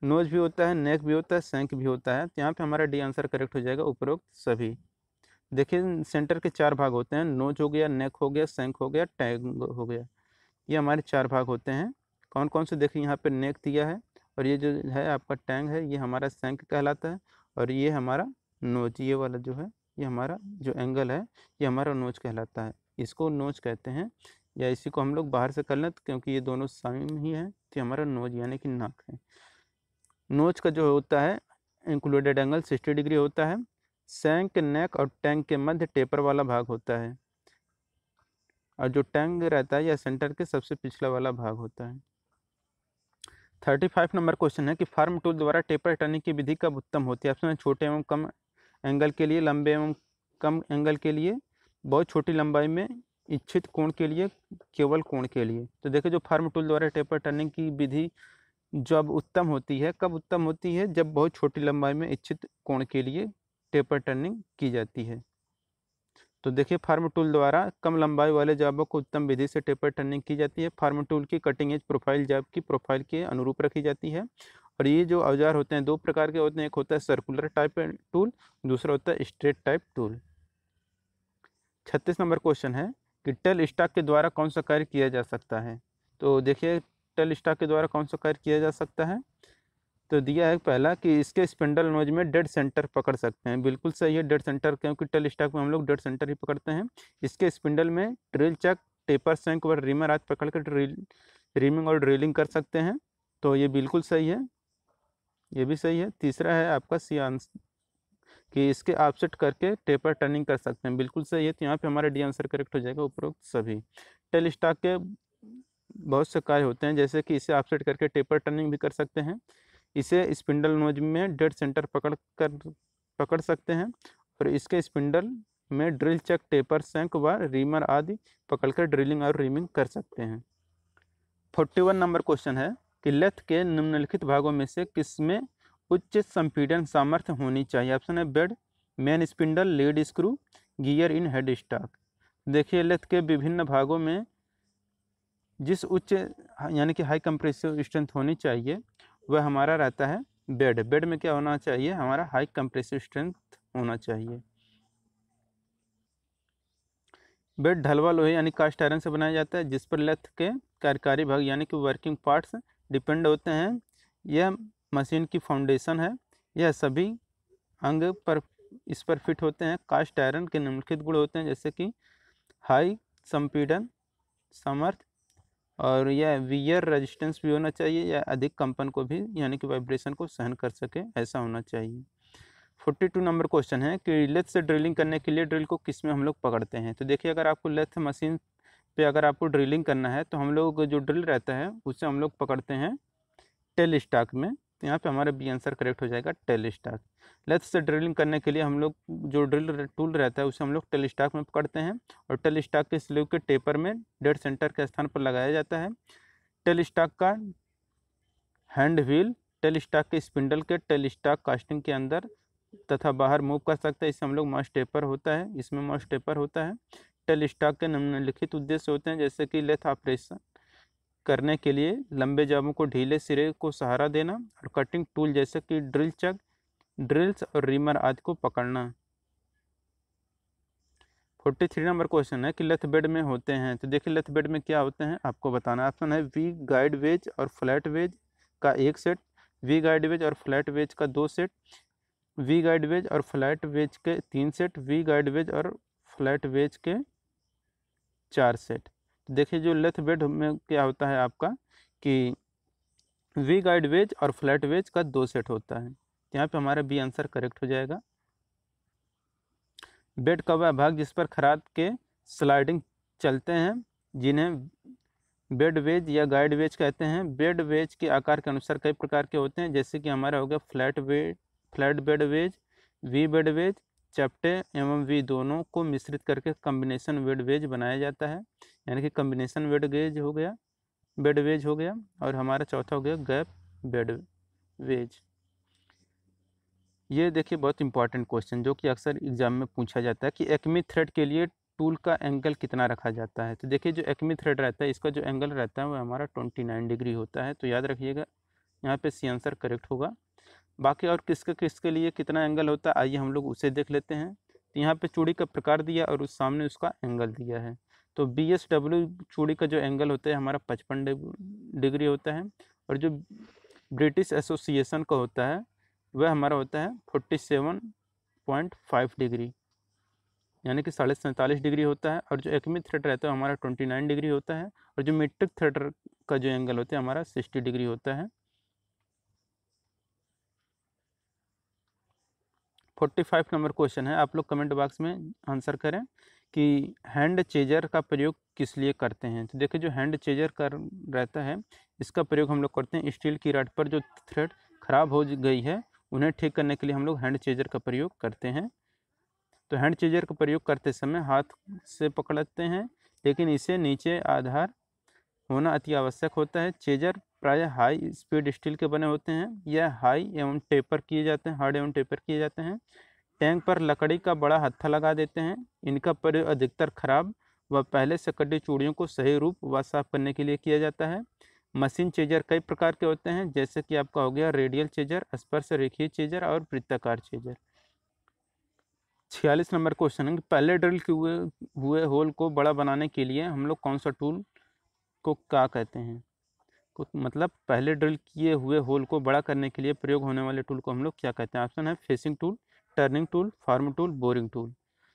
नोज भी होता है नेक भी होता है सेंक भी होता है तो यहाँ पे हमारा डी आंसर करेक्ट हो जाएगा उपरोक्त सभी देखिए सेंटर के चार भाग होते हैं नोज हो गया नेक हो गया सेंक हो गया टैंग हो गया ये हमारे चार भाग होते हैं कौन कौन से देखिए यहाँ पर नेक दिया है और ये जो है आपका टैंग है ये हमारा सेंक कहलाता है और ये हमारा नोज ये वाला जो है ये हमारा जो एंगल है ये हमारा नोच कहलाता है इसको नोच कहते हैं या इसी को हम लोग बाहर से कर लें तो क्योंकि ये दोनों में ही हैं तो हमारा नोज यानी कि नाक है नोच का जो होता है इंक्लूडेड एंगल सिक्सटी डिग्री होता है सैंक नेक और टैंक के मध्य टेपर वाला भाग होता है और जो टैंक रहता है या सेंटर के सबसे पिछला वाला भाग होता है थर्टी फाइव नंबर क्वेश्चन है कि फार्म टूल द्वारा टेपर हटाने की विधि कब उत्तम होती है ऑप्शन छोटे एवं कम एंगल के लिए लंबे एवं कम एंगल के लिए बहुत छोटी लंबाई में इच्छित कोण के लिए केवल कोण के लिए तो देखिए जो फार्म टूल द्वारा टेपर टर्निंग की विधि जब उत्तम होती है कब उत्तम होती है जब बहुत छोटी लंबाई में इच्छित कोण के लिए टेपर टर्निंग की जाती है तो देखिए फार्म टूल द्वारा कम लंबाई वाले जाबों को उत्तम विधि से टेपर टर्निंग की जाती है फार्म टूल की कटिंग एज प्रोफाइल जाब की प्रोफाइल के अनुरूप रखी जाती है और ये जो औजार होते हैं दो प्रकार के होते हैं एक होता है सर्कुलर टाइप टूल दूसरा होता है स्ट्रेट टाइप टूल छत्तीस नंबर क्वेश्चन है कि टेल स्टाक के द्वारा कौन सा कार्य किया जा सकता है तो देखिए टेल स्टाक के द्वारा कौन सा कार्य किया जा सकता है तो दिया है पहला कि इसके स्पिंडल नोज में डेड सेंटर पकड़ सकते हैं बिल्कुल सही है डेड सेंटर क्योंकि टेल स्टाक में हम लोग डेड सेंटर ही पकड़ते हैं इसके स्पिंडल में ड्रिल चक टेपर सेंक और रीमर आज पकड़ कर ड्रिल रीमिंग और ड्रिलिंग कर सकते हैं तो ये बिल्कुल सही है ये भी सही है तीसरा है आपका सी आंसर कि इसके ऑपसेट करके टेपर टर्निंग कर सकते हैं बिल्कुल सही है तो यहाँ पे हमारा डी आंसर करेक्ट हो जाएगा उपरोक्त सभी टेल स्टॉक के बहुत से कार्य होते हैं जैसे कि इसे ऑपसेट करके टेपर टर्निंग भी कर सकते हैं इसे स्पिंडल नोज में डेड सेंटर पकड़ कर पकड़ सकते हैं और इसके स्पिंडल में ड्रिल चक टेपर सेंक व रीमर आदि पकड़कर ड्रिलिंग और रीमिंग कर सकते हैं फोर्टी वन नंबर क्वेश्चन है लथ के निम्नलिखित भागों में से किस में उच्च संपीडन सामर्थ्य होनी चाहिए ऑप्शन है bed main spindle lead screw gear in head stock देखिए लेथ के विभिन्न भागों में जिस उच्च यानी कि हाई कंप्रेसिव स्ट्रेंथ होनी चाहिए वह हमारा रहता है बेड बेड में क्या होना चाहिए हमारा हाई कंप्रेसिव स्ट्रेंथ होना चाहिए बेड ढलवा लोहे यानी कास्ट आयरन से बनाया जाता है जिस पर लेथ के कार्यकारी भाग यानी कि वर्किंग पार्ट्स डिपेंड होते हैं यह मशीन की फाउंडेशन है यह सभी अंग पर इस पर फिट होते हैं कास्ट आयरन के निम्नलिखित गुण होते हैं जैसे कि हाई संपीडन समर्थ और यह वियर रेजिस्टेंस भी होना चाहिए या अधिक कंपन को भी यानी कि वाइब्रेशन को सहन कर सके ऐसा होना चाहिए फोर्टी टू नंबर क्वेश्चन है कि लेथ से ड्रिलिंग करने के लिए ड्रिल को किस में हम लोग पकड़ते हैं तो देखिए अगर आपको लेथ मशीन पे अगर आपको ड्रिलिंग करना है तो हम लोग जो ड्रिल रहता है उससे हम लोग पकड़ते हैं टेल स्टाक में तो यहाँ पे हमारा बी आंसर करेक्ट हो जाएगा टेल स्टाक लेथ से ड्रिलिंग करने के लिए हम लोग जो ड्रिल टूल रहता है उसे हम लोग टेल स्टाक में पकड़ते हैं और टेल स्टाक के स्लीव के टेपर में डेड सेंटर के स्थान पर लगाया जाता है टेल स्टाक का हैंड व्हील टेल स्टाक के स्पिंडल के टेल स्टाक कास्टिंग के अंदर तथा बाहर मूव कर सकते हैं इससे हम लोग मॉस टेपर होता है इसमें मॉस टेपर होता है कैपिटल स्टॉक के निम्नलिखित उद्देश्य होते हैं जैसे कि लेथ ऑपरेशन करने के लिए लंबे जामों को ढीले सिरे को सहारा देना और कटिंग टूल जैसे कि ड्रिल चक ड्रिल्स और रीमर आदि को पकड़ना फोर्टी थ्री नंबर क्वेश्चन है कि लेथ बेड में होते हैं तो देखिए लेथ बेड में क्या होते हैं आपको बताना ऑप्शन है वी गाइड वेज और फ्लैट वेज का एक सेट वी गाइड वेज और फ्लैट वेज का दो सेट वी गाइड वेज और फ्लैट वेज के तीन सेट वी गाइड वेज और फ्लैट वेज के चार सेट देखिए जो लेथ बेड में क्या होता है आपका कि वी गाइड वेज और फ्लैट वेज का दो सेट होता है यहाँ पे हमारा बी आंसर करेक्ट हो जाएगा बेड का वह भाग जिस पर खराद के स्लाइडिंग चलते हैं जिन्हें बेड वेज या गाइड वेज कहते हैं बेड वेज के आकार के अनुसार कई प्रकार के होते हैं जैसे कि हमारा हो गया flat ways flat bed ways V bed ways चपटे एवं वी दोनों को मिश्रित करके कम्बिनेशन वेड वेज बनाया जाता है यानी कि कम्बिनेशन वेड गेज हो गया बेड वेज हो गया और हमारा चौथा हो गया गैप बेड वेज ये देखिए बहुत इंपॉर्टेंट क्वेश्चन जो कि अक्सर एग्जाम में पूछा जाता है कि एक्मी थ्रेड के लिए टूल का एंगल कितना रखा जाता है तो देखिए जो एक्मी थ्रेड रहता है इसका जो एंगल रहता है वह हमारा ट्वेंटी नाइन डिग्री होता है तो याद रखिएगा यहाँ पर सी आंसर करेक्ट होगा बाकी और किसके किसके लिए कितना एंगल होता है आइए हम लोग उसे देख लेते हैं तो यहाँ पे चूड़ी का प्रकार दिया और उस सामने उसका एंगल दिया है तो बी एस डब्ल्यू चूड़ी का जो एंगल होता है हमारा पचपन डिग्री होता है और जो ब्रिटिश एसोसिएशन का होता है वह हमारा होता है forty seven point five degree यानी कि साढ़े सैंतालीस डिग्री होता है और जो एक्मी थिएटर रहता है हमारा ट्वेंटी नाइन डिग्री होता है और जो मेट्रिक थिएटर का जो एंगल होता है हमारा सिक्सटी डिग्री होता है फोर्टी फाइव नंबर क्वेश्चन है आप लोग कमेंट बॉक्स में आंसर करें कि हैंड चेजर का प्रयोग किस लिए करते हैं तो देखिए जो हैंड चेजर कर रहता है इसका प्रयोग हम लोग करते हैं स्टील की रट पर जो थ्रेड खराब हो गई है उन्हें ठीक करने के लिए हम लोग हैंड चेजर का प्रयोग करते हैं तो हैंड चेजर का प्रयोग करते समय हाथ से पकड़ते हैं लेकिन इसे नीचे आधार होना अति आवश्यक होता है चेजर प्रायः हाई स्पीड स्टील के बने होते हैं यह हाई एवं टेपर किए जाते हैं हार्ड एवं टेपर किए जाते हैं टैंक पर लकड़ी का बड़ा हत्था लगा देते हैं इनका प्रयोग अधिकतर खराब व पहले से कटी चूड़ियों को सही रूप व साफ करने के लिए किया जाता है मशीन चेजर कई प्रकार के होते हैं जैसे कि आपका हो गया रेडियल चेजर स्पर्श रेखीय चेजर और वृत्ताकार चेजर छियालीस नंबर क्वेश्चन है पहले ड्रिल किए हुए होल को बड़ा बनाने के लिए हम लोग कौन सा टूल को क्या कहते हैं को मतलब पहले ड्रिल किए हुए होल को बड़ा करने के लिए प्रयोग होने वाले टूल को हम लोग क्या कहते हैं ऑप्शन है facing tool turning tool form tool boring tool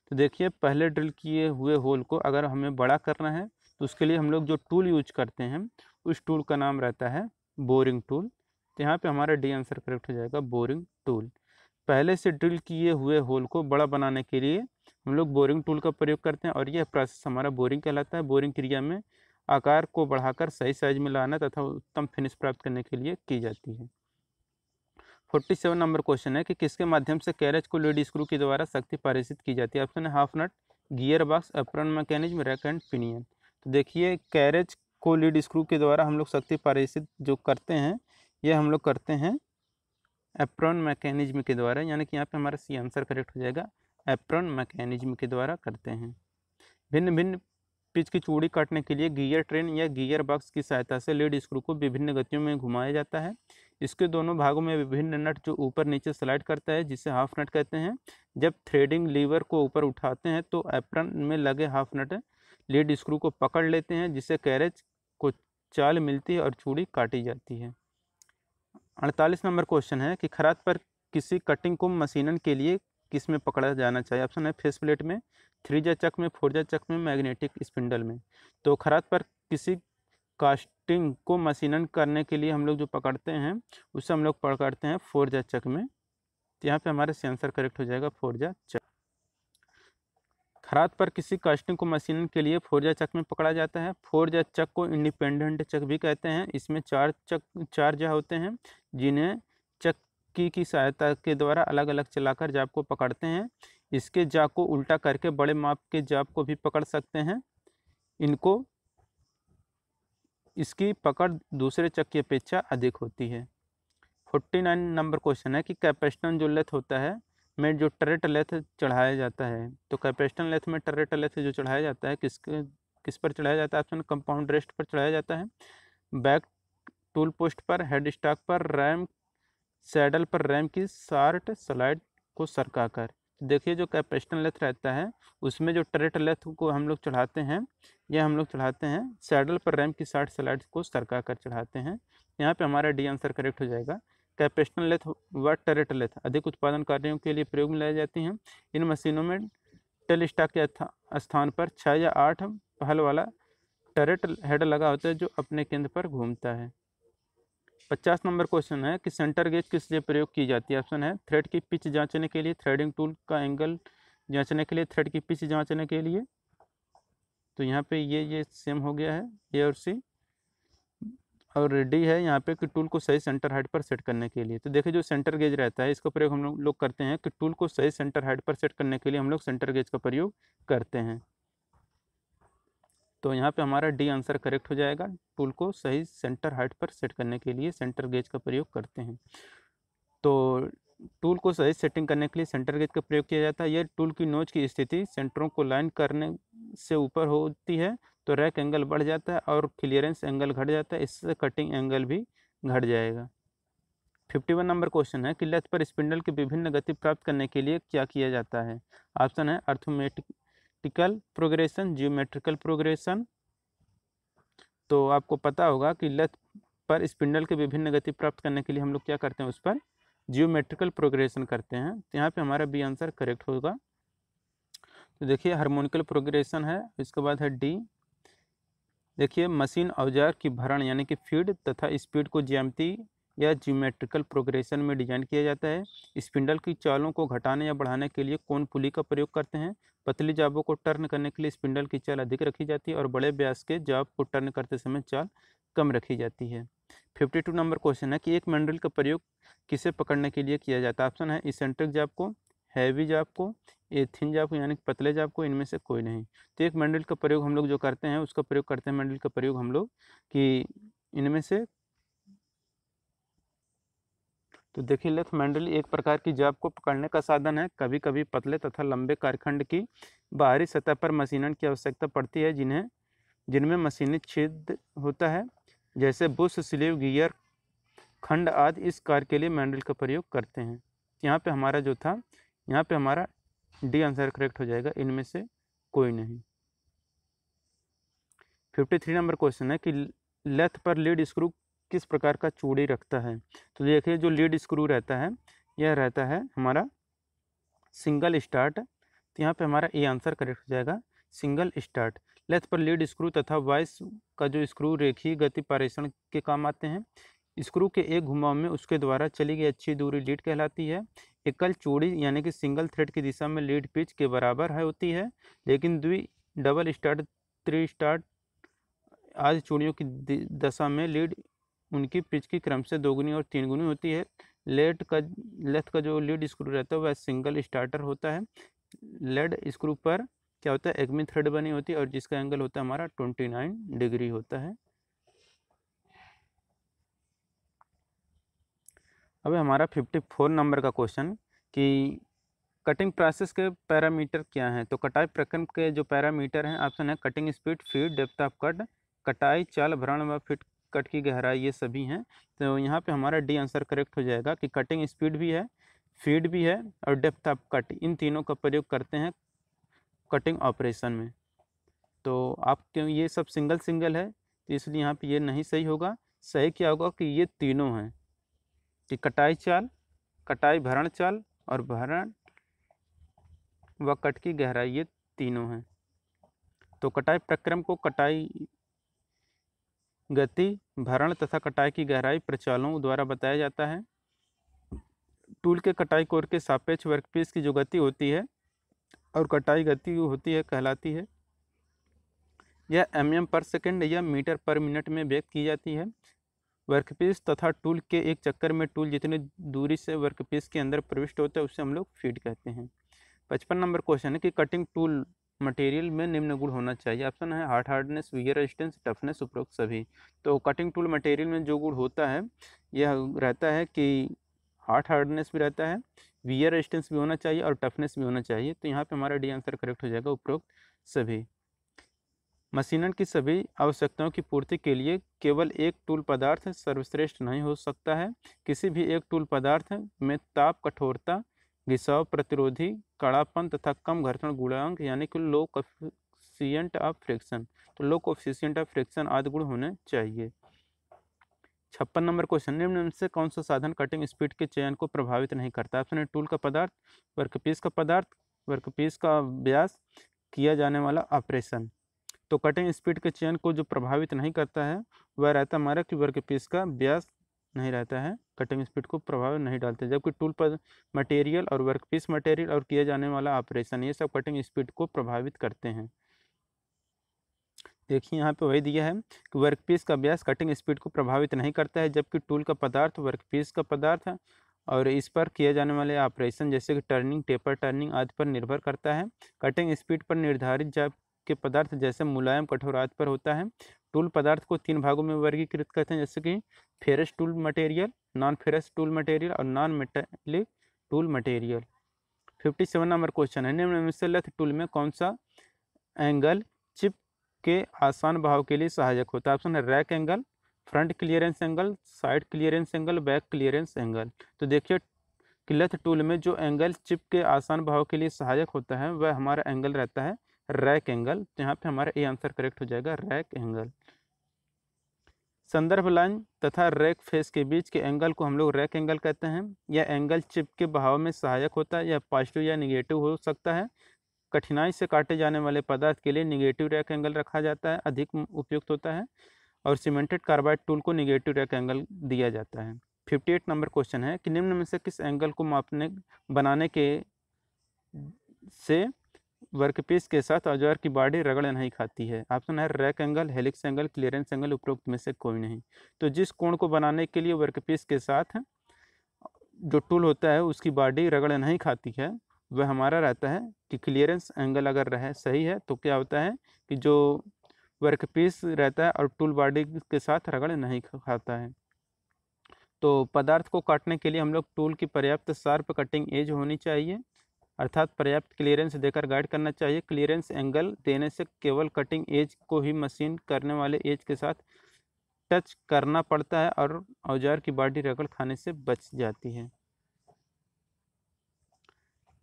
तो देखिए पहले ड्रिल किए हुए होल को अगर हमें बड़ा करना है तो उसके लिए हम लोग जो टूल यूज करते हैं उस टूल का नाम रहता है बोरिंग टूल तो यहाँ पर हमारा डी आंसर करेक्ट हो जाएगा बोरिंग टूल पहले से ड्रिल किए हुए होल को बड़ा बनाने के लिए हम लोग बोरिंग टूल का प्रयोग करते हैं और यह प्रोसेस हमारा बोरिंग कहलाता है बोरिंग क्रिया में आकार को बढ़ाकर सही साइज में लाना तथा उत्तम फिनिश प्राप्त करने के लिए की जाती है फोर्टी सेवन नंबर क्वेश्चन है कि किसके माध्यम से कैरेज को लेडी स्क्रू के द्वारा शक्ति पारिषित की जाती है ऑप्शन है half nut gear box apron mechanism rack and pinion तो देखिए कैरेज को लीड स्क्रू के द्वारा हम लोग शक्ति पारिषित जो करते हैं ये हम लोग करते हैं एप्रॉन मैकेनिज्म के द्वारा यानी कि यहाँ पे हमारा सी आंसर करेक्ट हो जाएगा एप्रॉन मैकेनिज्म के द्वारा करते हैं भिन्न भिन्न पिच की चूड़ी काटने के लिए गियर ट्रेन या गियर बॉक्स की सहायता से लीड स्क्रू को विभिन्न गतियों में घुमाया जाता है इसके दोनों भागों में विभिन्न नट जो ऊपर नीचे स्लाइड करता है जिसे हाफ नट कहते हैं जब थ्रेडिंग लीवर को ऊपर उठाते हैं तो एप्रन में लगे हाफ नट लीड स्क्रू को पकड़ लेते हैं जिससे कैरेज को चाल मिलती है और चूड़ी काटी जाती है अड़तालीस नंबर क्वेश्चन है कि खराद पर किसी कटिंग को मशीनन के लिए किस में पकड़ा जाना चाहिए ऑप्शन है फेस प्लेट में थ्री जा चक में फोर जा चक में मैग्नेटिक स्पिंडल में तो खरात पर किसी कास्टिंग को मशीनन करने के लिए हम लोग जो पकड़ते हैं उसे हम लोग पकड़ते हैं फोर जा चक में तो यहाँ पर हमारा सी आंसर करेक्ट हो जाएगा फोर जा चक खरात पर किसी कास्टिंग को मशीनन के लिए फोर जे चक में पकड़ा जाता है फोर जे चक को इंडिपेंडेंट चक भी कहते हैं इसमें चार चक चार जा होते हैं जिन्हें की की सहायता के द्वारा अलग अलग चलाकर जाप को पकड़ते हैं इसके जा को उल्टा करके बड़े माप के जाप को भी पकड़ सकते हैं इनको इसकी पकड़ दूसरे चक की अपेक्षा अधिक होती है फोर्टी नाइन नंबर क्वेश्चन है कि कैपेस्टन जो लेथ होता है में जो टरेट लेथ चढ़ाया जाता है तो कैपेस्टन लेथ में टरेट लेथ जो चढ़ाया जाता है किस किस पर चढ़ाया जाता है ऑप्शन कंपाउंड रेस्ट पर चढ़ाया जाता है बैक टूल पोस्ट पर हेड स्टॉक पर रैम सैडल पर रैम की शार्ट स्लाइड को सरका कर देखिए जो कैपेस्टन लेथ रहता है उसमें जो टरेट लेथ को हम लोग चढ़ाते हैं यह हम लोग चढ़ाते हैं सैडल पर रैम की साठ स्लाइड को सरका कर चढ़ाते हैं यहाँ पे हमारा डी आंसर करेक्ट हो जाएगा कैपेस्टन लेथ व टरेट लेथ अधिक उत्पादन कार्यों के लिए प्रयोग में लाई जाती हैं इन मशीनों में टेल के स्थान पर छः या आठ पहल वाला टरेट हेड लगा होता है जो अपने केंद्र पर घूमता है पचास नंबर क्वेश्चन है कि सेंटर गेज किस लिए प्रयोग की जाती है ऑप्शन है थ्रेड की पिच जांचने के लिए थ्रेडिंग टूल का एंगल जांचने के लिए थ्रेड की पिच जांचने के लिए तो यहाँ पे ये ये सेम हो गया है ए और सी और डी है यहाँ पे कि टूल को सही सेंटर हाइट पर सेट करने के लिए तो देखिए जो सेंटर गेज रहता है इसका प्रयोग हम लोग करते हैं कि टूल को सही सेंटर हाइट पर सेट करने के लिए हम लोग सेंटर गेज का प्रयोग करते हैं तो यहाँ पे हमारा डी आंसर करेक्ट हो जाएगा टूल को सही सेंटर हाइट पर सेट करने के लिए सेंटर गेज का प्रयोग करते हैं तो टूल को सही सेटिंग करने के लिए सेंटर गेज का प्रयोग किया जाता है यह टूल की नोज की स्थिति सेंटरों को लाइन करने से ऊपर होती है तो रैक एंगल बढ़ जाता है और क्लियरेंस एंगल घट जाता है इससे कटिंग एंगल भी घट जाएगा फिफ्टी वन नंबर क्वेश्चन है कि लेथ पर स्पिंडल की विभिन्न गति प्राप्त करने के लिए क्या किया जाता है ऑप्शन है arithmetic optical progression geometrical progression तो आपको पता होगा कि लथ पर स्पिंडल के विभिन्न गति प्राप्त करने के लिए हम लोग क्या करते हैं उस पर जियोमेट्रिकल प्रोग्रेशन करते हैं तो यहाँ पे हमारा बी आंसर करेक्ट होगा तो देखिए हार्मोनिकल प्रोग्रेशन है इसके बाद है डी देखिए मशीन औजार की भरण यानी कि फीड तथा स्पीड को ज्यामिति या ज्योमेट्रिकल प्रोग्रेशन में डिजाइन किया जाता है स्पिंडल की चालों को घटाने या बढ़ाने के लिए कौन पुली का प्रयोग करते हैं पतली जाबों को टर्न करने के लिए स्पिंडल की चाल अधिक रखी जाती है और बड़े ब्यास के जाब को टर्न करते समय चाल कम रखी जाती है फिफ्टी टू नंबर क्वेश्चन है कि एक मंडल का प्रयोग किसे पकड़ने के लिए किया जाता है ऑप्शन है इसेंट्रिक जाप को हैवी जाप को एथिन जाप को यानी कि पतले जाप को इनमें से कोई नहीं तो एक मंडल का प्रयोग हम लोग जो करते हैं उसका प्रयोग करते हैं मंडल का प्रयोग हम लोग कि इनमें से तो देखिए लेथ मेंडली एक प्रकार की जाप को पकड़ने का साधन है कभी कभी पतले तथा लंबे कारखंड की बाहरी सतह पर मशीनन की आवश्यकता पड़ती है जिन्हें जिनमें मशीनी छिद होता है जैसे बुश स्लीव गियर खंड आदि इस कार के लिए मैंडल का प्रयोग करते हैं यहाँ पे हमारा जो था यहाँ पे हमारा डी आंसर करेक्ट हो जाएगा इनमें से कोई नहीं फिफ्टी थ्री नंबर क्वेश्चन है कि लेथ पर लीड स्क्रू किस प्रकार का चूड़ी रखता है तो देखिए जो लीड स्क्रू रहता है यह रहता है हमारा सिंगल स्टार्ट तो यहाँ पे हमारा ए आंसर करेक्ट हो जाएगा सिंगल स्टार्ट लेथ पर लीड स्क्रू तथा वाइस का जो स्क्रू रेखी गति पारेषण के काम आते हैं स्क्रू के एक घुमाव में उसके द्वारा चली गई अच्छी दूरी लीड कहलाती है एकल चूड़ी यानी कि सिंगल थ्रेड की दिशा में लीड पिच के बराबर है होती है लेकिन द्वि डबल स्टार्ट थ्री स्टार्ट आदि चूड़ियों की दशा में लीड उनकी पिच की क्रम से दोगुनी और तीन गुनी होती है लेट का लेथ का जो लीड स्क्रू रहता है वह सिंगल स्टार्टर होता है लेड स्क्रू पर क्या होता है एगमी थ्रेड बनी होती है और जिसका एंगल होता है हमारा ट्वेंटी नाइन डिग्री होता है अब हमारा फिफ्टी फोर नंबर का क्वेश्चन कि कटिंग प्रोसेस के पैरामीटर क्या हैं तो कटाई प्रक्रम के जो पैरामीटर हैं ऑप्शन है cutting speed feed depth of cut कटाई चाल भरण व फिट कट की गहराई ये सभी हैं तो यहाँ पे हमारा डी आंसर करेक्ट हो जाएगा कि कटिंग स्पीड भी है फीड भी है और डेप्थ ऑफ कट इन तीनों का प्रयोग करते हैं कटिंग ऑपरेशन में तो आप क्यों ये सब सिंगल सिंगल है तो इसलिए यहाँ पे ये नहीं सही होगा सही क्या होगा कि ये तीनों हैं कि कटाई चाल कटाई भरण चाल और भरण व कट की गहराई ये तीनों हैं तो कटाई प्रक्रम को कटाई गति भरण तथा कटाई की गहराई प्रचालों द्वारा बताया जाता है टूल के कटाई कोर के सापेक्ष वर्कपीस की जो गति होती है और कटाई गति होती है कहलाती है यह एम एम पर सेकेंड या मीटर पर मिनट में व्यक्त की जाती है वर्कपीस तथा टूल के एक चक्कर में टूल जितनी दूरी से वर्कपीस के अंदर प्रविष्ट होता है उसे हम लोग फीड कहते हैं पचपन नंबर क्वेश्चन है कि कटिंग टूल मटेरियल में निम्न गुण होना चाहिए ऑप्शन है hard hardness wear resistance toughness उपरोक्त सभी तो कटिंग टूल मटेरियल में जो गुण होता है यह रहता है कि हार्ड हार्डनेस भी रहता है वियर रेजिस्टेंस भी होना चाहिए और टफनेस भी होना चाहिए तो यहाँ पे हमारा डी आंसर करेक्ट हो जाएगा उपरोक्त सभी मशीनन की सभी आवश्यकताओं की पूर्ति के लिए केवल एक टूल पदार्थ सर्वश्रेष्ठ नहीं हो सकता है किसी भी एक टूल पदार्थ में ताप कठोरता घिसाव प्रतिरोधी कड़ापन तथा कम घर्षण गुणांक यानी कि लो कफिशियंट ऑफ फ्रिक्शन तो लो कफिशियंट ऑफ फ्रिक्शन आदि गुण होने चाहिए छप्पन नंबर क्वेश्चन निम्न से कौन सा साधन कटिंग स्पीड के चयन को प्रभावित नहीं करता ऑप्शन है टूल का पदार्थ वर्कपीस का पदार्थ वर्कपीस का अभ्यास किया जाने वाला ऑपरेशन तो कटिंग स्पीड के चयन को जो प्रभावित नहीं करता है वह रहता हमारा कि वर्कपीस का व्यास नहीं रहता है कटिंग स्पीड को प्रभाव नहीं डालते जबकि टूल पर मटेरियल और वर्कपीस मटेरियल और किया जाने वाला ऑपरेशन ये सब कटिंग स्पीड को प्रभावित करते हैं देखिए यहाँ पे वही दिया है कि वर्कपीस का व्यास कटिंग स्पीड को प्रभावित नहीं करता है जबकि टूल का पदार्थ वर्कपीस का पदार्थ और इस पर किए जाने वाले ऑपरेशन जैसे कि टर्निंग टेपर टर्निंग आदि पर निर्भर करता है कटिंग स्पीड पर निर्धारित जब के पदार्थ जैसे मुलायम कठोर आदि पर होता है टूल पदार्थ को तीन भागों में वर्गीकृत करते हैं जैसे कि ferrous tool material non ferrous tool material और non metallic tool material fifty seven number question है निम्न में से लथ टूल में कौन सा एंगल चिप के आसान भाव के लिए सहायक होता है ऑप्शन है rake angle front clearance angle side clearance angle back clearance angle तो देखिए किलथ टूल में जो एंगल चिप के आसान भाव के लिए सहायक होता है वह हमारा एंगल रहता है रैक एंगल तो यहाँ पे हमारा ए आंसर करेक्ट हो जाएगा रैक एंगल संदर्भ लाइन तथा रैक फेस के बीच के एंगल को हम लोग रैक एंगल कहते हैं यह एंगल चिप के बहाव में सहायक होता है या पॉजिटिव या निगेटिव हो सकता है कठिनाई से काटे जाने वाले पदार्थ के लिए निगेटिव रैक एंगल रखा जाता है अधिक उपयुक्त होता है और सीमेंटेड कार्बाइड टूल को निगेटिव रैक एंगल दिया जाता है फिफ्टी एट नंबर क्वेश्चन है कि निम्न में से किस एंगल को मापने बनाने के से वर्कपीस के साथ औजार की बॉडी रगड़ नहीं खाती है ऑप्शन है rake angle helix angle clearance angle उपरोक्त में से कोई नहीं तो जिस कोण को बनाने के लिए वर्कपीस के साथ जो टूल होता है उसकी बॉडी रगड़ नहीं खाती है वह हमारा रहता है कि क्लियरेंस एंगल अगर रहे सही है तो क्या होता है कि जो वर्कपीस रहता है और टूल बॉडी के साथ रगड़ नहीं खाता है तो पदार्थ को काटने के लिए हम लोग टूल की पर्याप्त शार्प कटिंग एज होनी चाहिए अर्थात पर्याप्त क्लियरेंस देकर गाइड करना चाहिए क्लियरेंस एंगल देने से केवल कटिंग एज को ही मशीन करने वाले एज के साथ टच करना पड़ता है और औजार की बॉडी रगड़ खाने से बच जाती है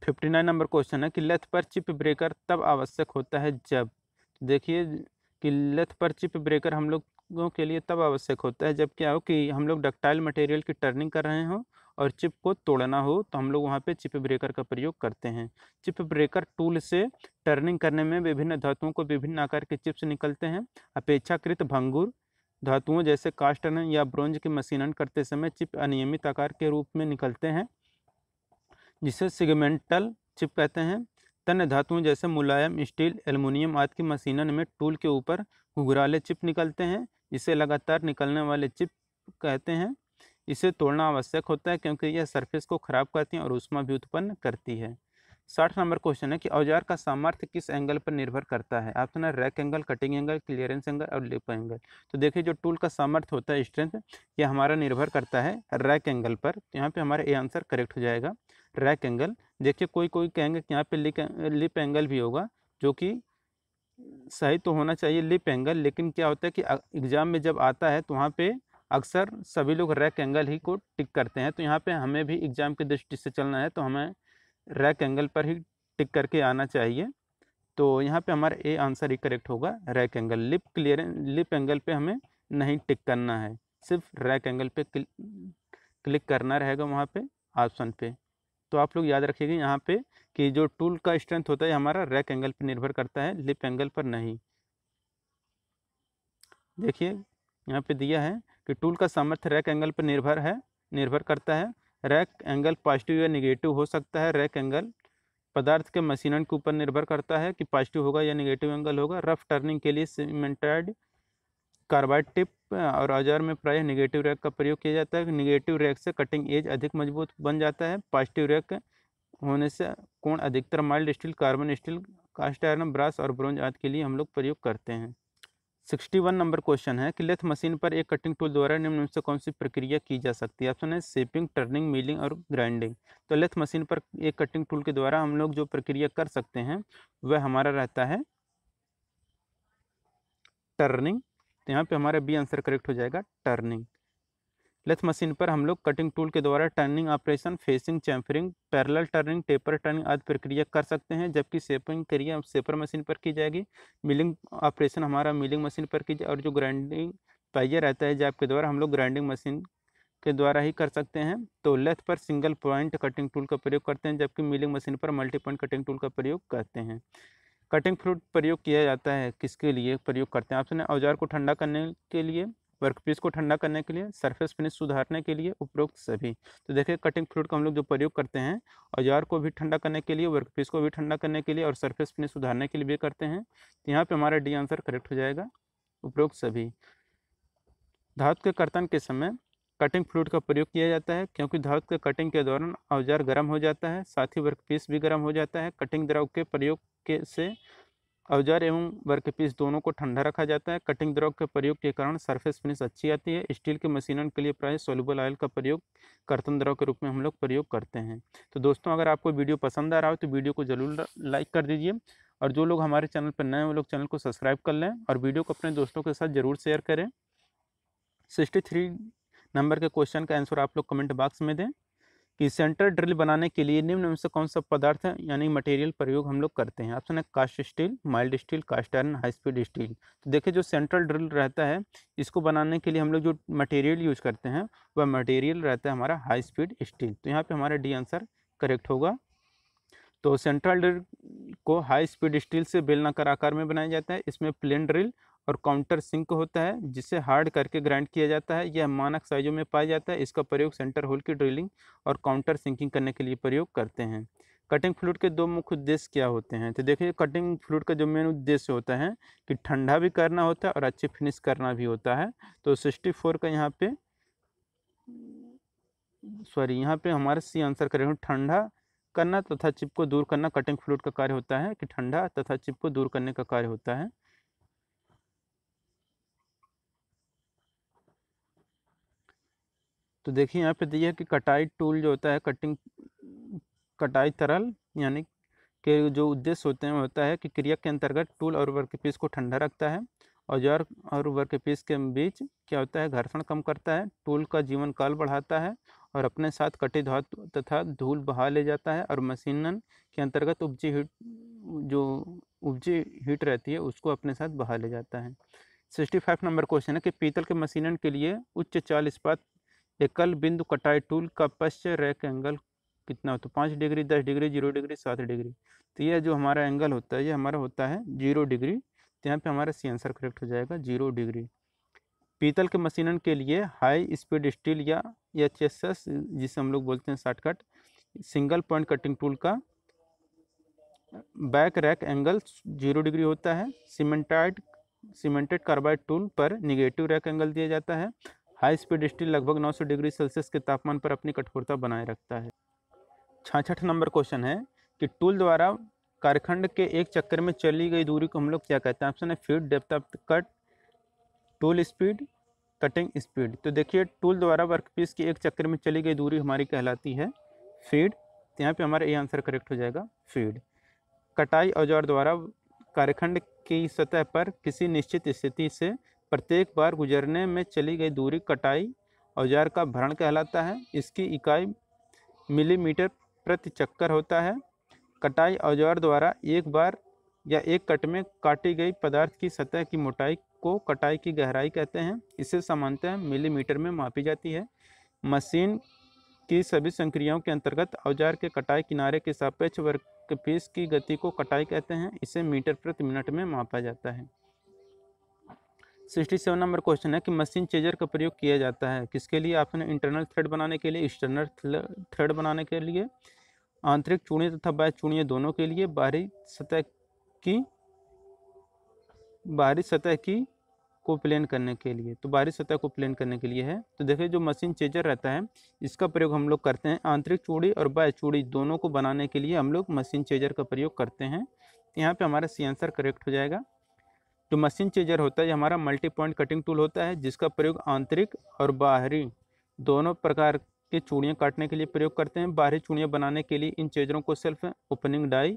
फिफ्टी नाइन नंबर क्वेश्चन है कि लेथ पर चिप ब्रेकर तब आवश्यक होता है जब तो देखिए कि लेथ पर चिप ब्रेकर हम लोगों के लिए तब आवश्यक होता है जब क्या हो कि हम लोग डक्टाइल मटेरियल की टर्निंग कर रहे हों और चिप को तोड़ना हो तो हम लोग वहाँ पे चिप ब्रेकर का प्रयोग करते हैं चिप ब्रेकर टूल से टर्निंग करने में विभिन्न धातुओं को विभिन्न आकार के चिप्स निकलते हैं अपेक्षाकृत भंगुर धातुओं जैसे कास्टन या ब्रोंज के मशीनन करते समय चिप अनियमित आकार के रूप में निकलते हैं जिसे सिगमेंटल चिप कहते हैं तन्य धातुओं जैसे मुलायम स्टील एलमिनियम आदि की मशीनन में टूल के ऊपर घुघराले चिप निकलते हैं इसे लगातार निकलने वाले चिप कहते हैं इसे तोड़ना आवश्यक होता है क्योंकि यह सरफेस को खराब करती है और उष्मा भी उत्पन्न करती है साठ नंबर क्वेश्चन है कि औजार का सामर्थ्य किस एंगल पर निर्भर करता है ऑप्शन है rake angle cutting angle clearance angle और लिप एंगल तो देखिए जो टूल का सामर्थ्य होता है स्ट्रेंथ यह हमारा निर्भर करता है रैक एंगल पर तो यहाँ पे हमारा ये आंसर करेक्ट हो जाएगा रैक एंगल देखिए कोई कोई कहेंगे कि यहाँ पे लिप एंगल भी होगा जो कि सही तो होना चाहिए लिप एंगल लेकिन क्या होता है कि एग्ज़ाम में जब आता है तो वहाँ पर अक्सर सभी लोग रैक एंगल ही को टिक करते हैं तो यहाँ पे हमें भी एग्ज़ाम की दृष्टि से चलना है तो हमें रैक एंगल पर ही टिक करके आना चाहिए तो यहाँ पे हमारा ए आंसर ही करेक्ट होगा rake angle lip clear lip angle पे हमें नहीं टिक करना है सिर्फ रैक एंगल पे क्लिक करना रहेगा वहाँ पे ऑप्शन पे तो आप लोग याद रखिएगा यहाँ पे कि जो टूल का स्ट्रेंथ होता है हमारा रैक एंगल पर निर्भर करता है लिप एंगल पर नहीं देखिए यहाँ पे दिया है कि टूल का सामर्थ्य रैक एंगल पर निर्भर है निर्भर करता है रैक एंगल पॉजिटिव या निगेटिव हो सकता है रैक एंगल पदार्थ के मशीनन के ऊपर निर्भर करता है कि पॉजिटिव होगा या निगेटिव एंगल होगा रफ टर्निंग के लिए सीमेंटेड कार्बाइड टिप और औजार में प्रायः निगेटिव रैक का प्रयोग किया जाता है निगेटिव रैक से कटिंग एज अधिक मजबूत बन जाता है पॉजिटिव रैक होने से कोण अधिकतर mild steel carbon steel cast iron brass और ब्रोंज आदि के लिए हम लोग प्रयोग करते हैं सिक्सटी वन नंबर क्वेश्चन है कि लेथ मशीन पर एक कटिंग टूल द्वारा निम्न से कौन सी प्रक्रिया की जा सकती है ऑप्शन है सेपिंग टर्निंग मिलिंग और ग्राइंडिंग तो लेथ मशीन पर एक कटिंग टूल के द्वारा हम लोग जो प्रक्रिया कर सकते हैं वह हमारा रहता है टर्निंग तो यहाँ पे हमारा बी आंसर करेक्ट हो जाएगा टर्निंग लेथ मशीन पर हम लोग कटिंग टूल के द्वारा turning operation facing chamfering parallel turning taper turning आदि प्रक्रिया कर सकते हैं जबकि सेपिंग क्रिया सेपर मशीन पर की जाएगी मिलिंग ऑपरेशन हमारा मिलिंग मशीन पर की जाए और जो ग्राइंडिंग पाइजर रहता है जैप के द्वारा हम लोग ग्राइंडिंग मशीन के द्वारा ही कर सकते हैं तो लेथ पर सिंगल पॉइंट कटिंग टूल का प्रयोग करते हैं जबकि मिलिंग मशीन पर मल्टी पॉइंट कटिंग टूल का प्रयोग करते हैं कटिंग फ्रूट प्रयोग किया जाता है किसके लिए प्रयोग करते हैं आपने औजार को ठंडा करने के लिए वर्कपीस को ठंडा करने के लिए सरफेस फिनिश सुधारने के लिए उपरोक्त सभी तो देखिए कटिंग फ्लूड का हम लोग जो प्रयोग करते हैं औजार को भी ठंडा करने के लिए वर्कपीस को भी ठंडा करने के लिए और सरफेस फिनिश सुधारने के लिए भी करते हैं तो यहाँ पर हमारा डी आंसर करेक्ट हो जाएगा उपरोक्त सभी धातु के कर्तन के समय कटिंग फ्लूड का प्रयोग किया जाता है क्योंकि धातु के कटिंग के दौरान औजार गर्म हो जाता है साथ ही वर्कपीस भी गर्म हो जाता है कटिंग द्रव के प्रयोग के से औजार एवं वर्कपीस दोनों को ठंडा रखा जाता है कटिंग द्रव के प्रयोग के कारण सरफेस फिनिश अच्छी आती है स्टील के मशीनों के लिए प्राय सोलबल ऑयल का प्रयोग कर्तन द्रव के रूप में हम लोग प्रयोग करते हैं तो दोस्तों अगर आपको वीडियो पसंद आ रहा हो तो वीडियो को जरूर लाइक कर दीजिए और जो लोग हमारे चैनल पर नए हैं वो लोग चैनल को सब्सक्राइब कर लें और वीडियो को अपने दोस्तों के साथ ज़रूर शेयर करें सिक्सटी थ्री नंबर के क्वेश्चन का आंसर आप लोग कमेंट बॉक्स में दें कि सेंटर ड्रिल बनाने के लिए निम्न में से कौन सा पदार्थ यानी मटेरियल प्रयोग हम लोग करते हैं ऑप्शन है cast steel mild steel cast iron high speed steel तो देखिए जो सेंट्रल ड्रिल रहता है इसको बनाने के लिए हम लोग जो मटेरियल यूज करते हैं वह मटेरियल रहता है हमारा हाई स्पीड स्टील तो यहाँ पर हमारा डी आंसर करेक्ट होगा तो सेंट्रल ड्रिल को हाई स्पीड स्टील से बेलनाकर आकार में बनाया जाता है इसमें प्लेन ड्रिल और काउंटर सिंक होता है जिसे हार्ड करके ग्राइंड किया जाता है यह मानक साइजों में पाया जाता है इसका प्रयोग सेंटर होल की ड्रिलिंग और काउंटर सिंकिंग करने के लिए प्रयोग करते हैं कटिंग फ्लूड के दो मुख्य उद्देश्य क्या होते हैं तो देखिए कटिंग फ्लूड का जो मेन उद्देश्य होता है कि ठंडा भी करना होता है और अच्छे फिनिश करना भी होता है तो सिक्सटी फोर का यहाँ पे सॉरी यहाँ पे हमारे सी आंसर करेंगे ठंडा करना तथा चिप को दूर करना कटिंग फ्लूड का कार्य होता है कि ठंडा तथा चिप को दूर करने का कार्य होता है तो देखिए यहाँ पे दिया कि कटाई टूल जो होता है कटिंग कटाई तरल यानी के जो उद्देश्य होते हैं होता है कि क्रिया के अंतर्गत टूल और वर्क पीस को ठंडा रखता है औजार और पीस के बीच क्या होता है घर्षण कम करता है टूल का जीवन काल बढ़ाता है और अपने साथ कटे धातु तथा धूल बहा ले जाता है और मशीनन के अंतर्गत उपजी हीट जो उपजी हीट रहती है उसको अपने साथ बहा ले जाता है सिक्सटी फाइव नंबर क्वेश्चन है कि पीतल के मशीनन के लिए उच्च चाल इस्पात एकल बिंदु कटाई टूल का पश्च रैक एंगल कितना होता है पाँच डिग्री दस डिग्री जीरो डिग्री सात डिग्री तो यह जो हमारा एंगल होता है ये हमारा होता है जीरो डिग्री तो यहाँ पे हमारा सी आंसर करेक्ट हो जाएगा जीरो डिग्री पीतल के मशीनन के लिए हाई स्पीड स्टील या एच एस एस जिसे हम लोग बोलते हैं shortcut single point cutting tool का back rake angle zero degree होता है सीमेंटाइड सीमेंटेड कार्बाइड टूल पर निगेटिव रैक एंगल दिया जाता है हाई स्पीड स्टील लगभग 900 डिग्री सेल्सियस के तापमान पर अपनी कठोरता बनाए रखता है छाछठ नंबर क्वेश्चन है कि टूल द्वारा कारखंड के एक चक्कर में चली गई दूरी को हम लोग क्या कहते हैं ऑप्शन है feed depth of cut tool speed cutting speed तो देखिए टूल द्वारा वर्कपीस के एक चक्कर में चली गई दूरी हमारी कहलाती है फीड यहाँ पर हमारा ये आंसर करेक्ट हो जाएगा फीड कटाई औजार द्वारा कार्यखंड की सतह पर किसी निश्चित स्थिति से प्रत्येक बार गुजरने में चली गई दूरी कटाई औजार का भरण कहलाता है इसकी इकाई मिलीमीटर प्रति चक्कर होता है कटाई औजार द्वारा एक बार या एक कट में काटी गई पदार्थ की सतह की मोटाई को कटाई की गहराई कहते हैं इसे सामान्यतः मिलीमीटर में मापी जाती है मशीन की सभी संक्रियाओं के अंतर्गत औजार के कटाई किनारे के सापेक्ष वर्क पीस की गति को कटाई कहते हैं इसे मीटर प्रति मिनट में मापा जाता है सिक्सटी सेवन नंबर क्वेश्चन है कि मशीन चेजर का प्रयोग किया जाता है किसके लिए आपने इंटरनल थ्रेड बनाने के लिए एक्सटर्नल थ्रेड बनाने के लिए आंतरिक चूड़ियाँ तथा बाह्य चूड़ियाँ दोनों के लिए बाहरी सतह की बाहरी सतह की को प्लेन करने के लिए तो बाहरी सतह को प्लेन करने के लिए है तो देखिए जो मशीन चेजर रहता है इसका प्रयोग हम लोग करते हैं आंतरिक चूड़ी और बाह्य चूड़ी दोनों को बनाने के लिए हम लोग मशीन चेजर का प्रयोग करते हैं यहाँ पे हमारा सी आंसर करेक्ट हो जाएगा जो तो मशीन चेजर होता है हमारा मल्टी पॉइंट कटिंग टूल होता है जिसका प्रयोग आंतरिक और बाहरी दोनों प्रकार के चूड़ियाँ काटने के लिए प्रयोग करते हैं बाहरी चूड़ियाँ बनाने के लिए इन चेजरों को सेल्फ ओपनिंग डाई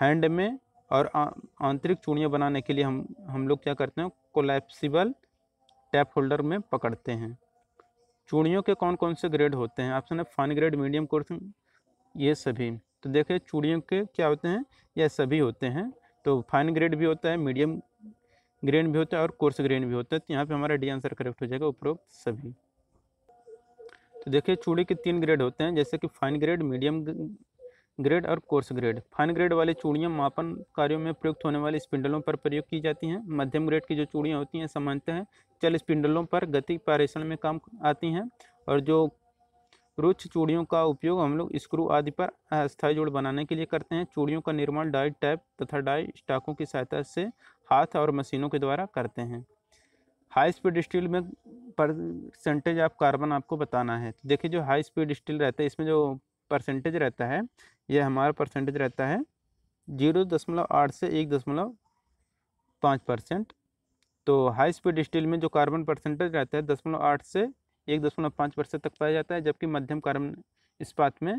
हैंड में और आंतरिक चूड़ियाँ बनाने के लिए हम हम लोग क्या करते हैं कोलैप्सिबल टैप होल्डर में पकड़ते हैं चूड़ियों के कौन कौन से ग्रेड होते हैं ऑप्शन है फाइन ग्रेड मीडियम कोर्स ये सभी तो देखिए चूड़ियों के क्या होते हैं यह सभी होते हैं तो फाइन ग्रेड भी होता है मीडियम ग्रेन भी होता है और कोर्स ग्रेन भी होता है तो यहाँ पे हमारा डी आंसर करेक्ट हो जाएगा उपरोक्त सभी तो देखिए चूड़ी के तीन ग्रेड होते हैं जैसे कि फाइन ग्रेड मीडियम ग्रेड और कोर्स ग्रेड फाइन ग्रेड वाली चूड़ियाँ मापन कार्यों में प्रयुक्त होने वाले स्पिंडलों पर प्रयोग की जाती हैं मध्यम ग्रेड की जो चूड़ियाँ होती हैं सामान्यतः चल स्पिंडलों पर गति पारेषण में काम आती हैं और जो रुच चूड़ियों का उपयोग हम लोग स्क्रू आदि पर अस्थायी जोड़ बनाने के लिए करते हैं चूड़ियों का निर्माण डाई टैप तथा डाई स्टाकों की सहायता से हाथ और मशीनों के द्वारा करते हैं हाई स्पीड स्टील में परसेंटेज ऑफ कार्बन आपको बताना है तो देखिए जो हाई स्पीड स्टील रहता है इसमें जो परसेंटेज रहता है यह हमारा परसेंटेज रहता है जीरो दशमलव आठ से एक दशमलव पाँच परसेंट तो हाई स्पीड स्टील में जो कार्बन परसेंटेज रहता है दशमलव आठ से एक दशमलव पाँच प्रतिशत तक पाया जाता है जबकि मध्यम कार्बन इस्पात में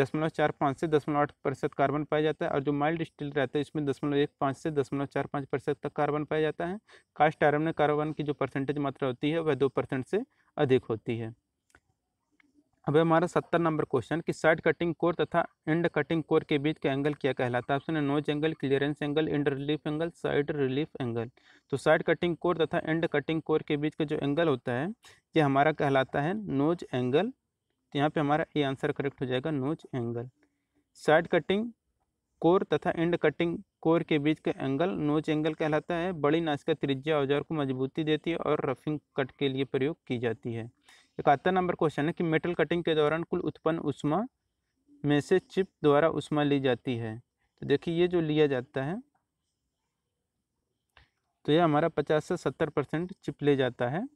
दशमलव चार पाँच से दशमलव आठ प्रतिशत कार्बन पाया जाता है और जो माइल्ड स्टील रहता है इसमें दशमलव एक पाँच से दशमलव चार पाँच प्रतिशत तक कार्बन पाया जाता है कास्ट आयरन में कार्बन की जो परसेंटेज मात्रा होती है वह दो परसेंट से अधिक होती है अब हमारा सत्तर नंबर क्वेश्चन कि साइड कटिंग कोर तथा एंड कटिंग कोर के बीच का एंगल क्या कहलाता है ऑप्शन है nose angle clearance angle end relief angle side relief angle तो साइड कटिंग कोर तथा एंड कटिंग कोर के बीच का जो एंगल होता है ये हमारा कहलाता है नोज एंगल तो यहाँ पे हमारा ये आंसर करेक्ट हो जाएगा नोज एंगल साइड कटिंग कोर तथा एंड कटिंग कोर के बीच का एंगल नोज एंगल कहलाता है बड़ी नाश का त्रिज्या औजार को मजबूती देती है और रफिंग कट के लिए प्रयोग की जाती है इकहत्तर नंबर क्वेश्चन है कि मेटल कटिंग के दौरान कुल उत्पन्न उष्मा में से चिप द्वारा उष्मा ली जाती है तो देखिए ये जो लिया जाता है तो यह हमारा पचास से सत्तर परसेंट चिप ले जाता है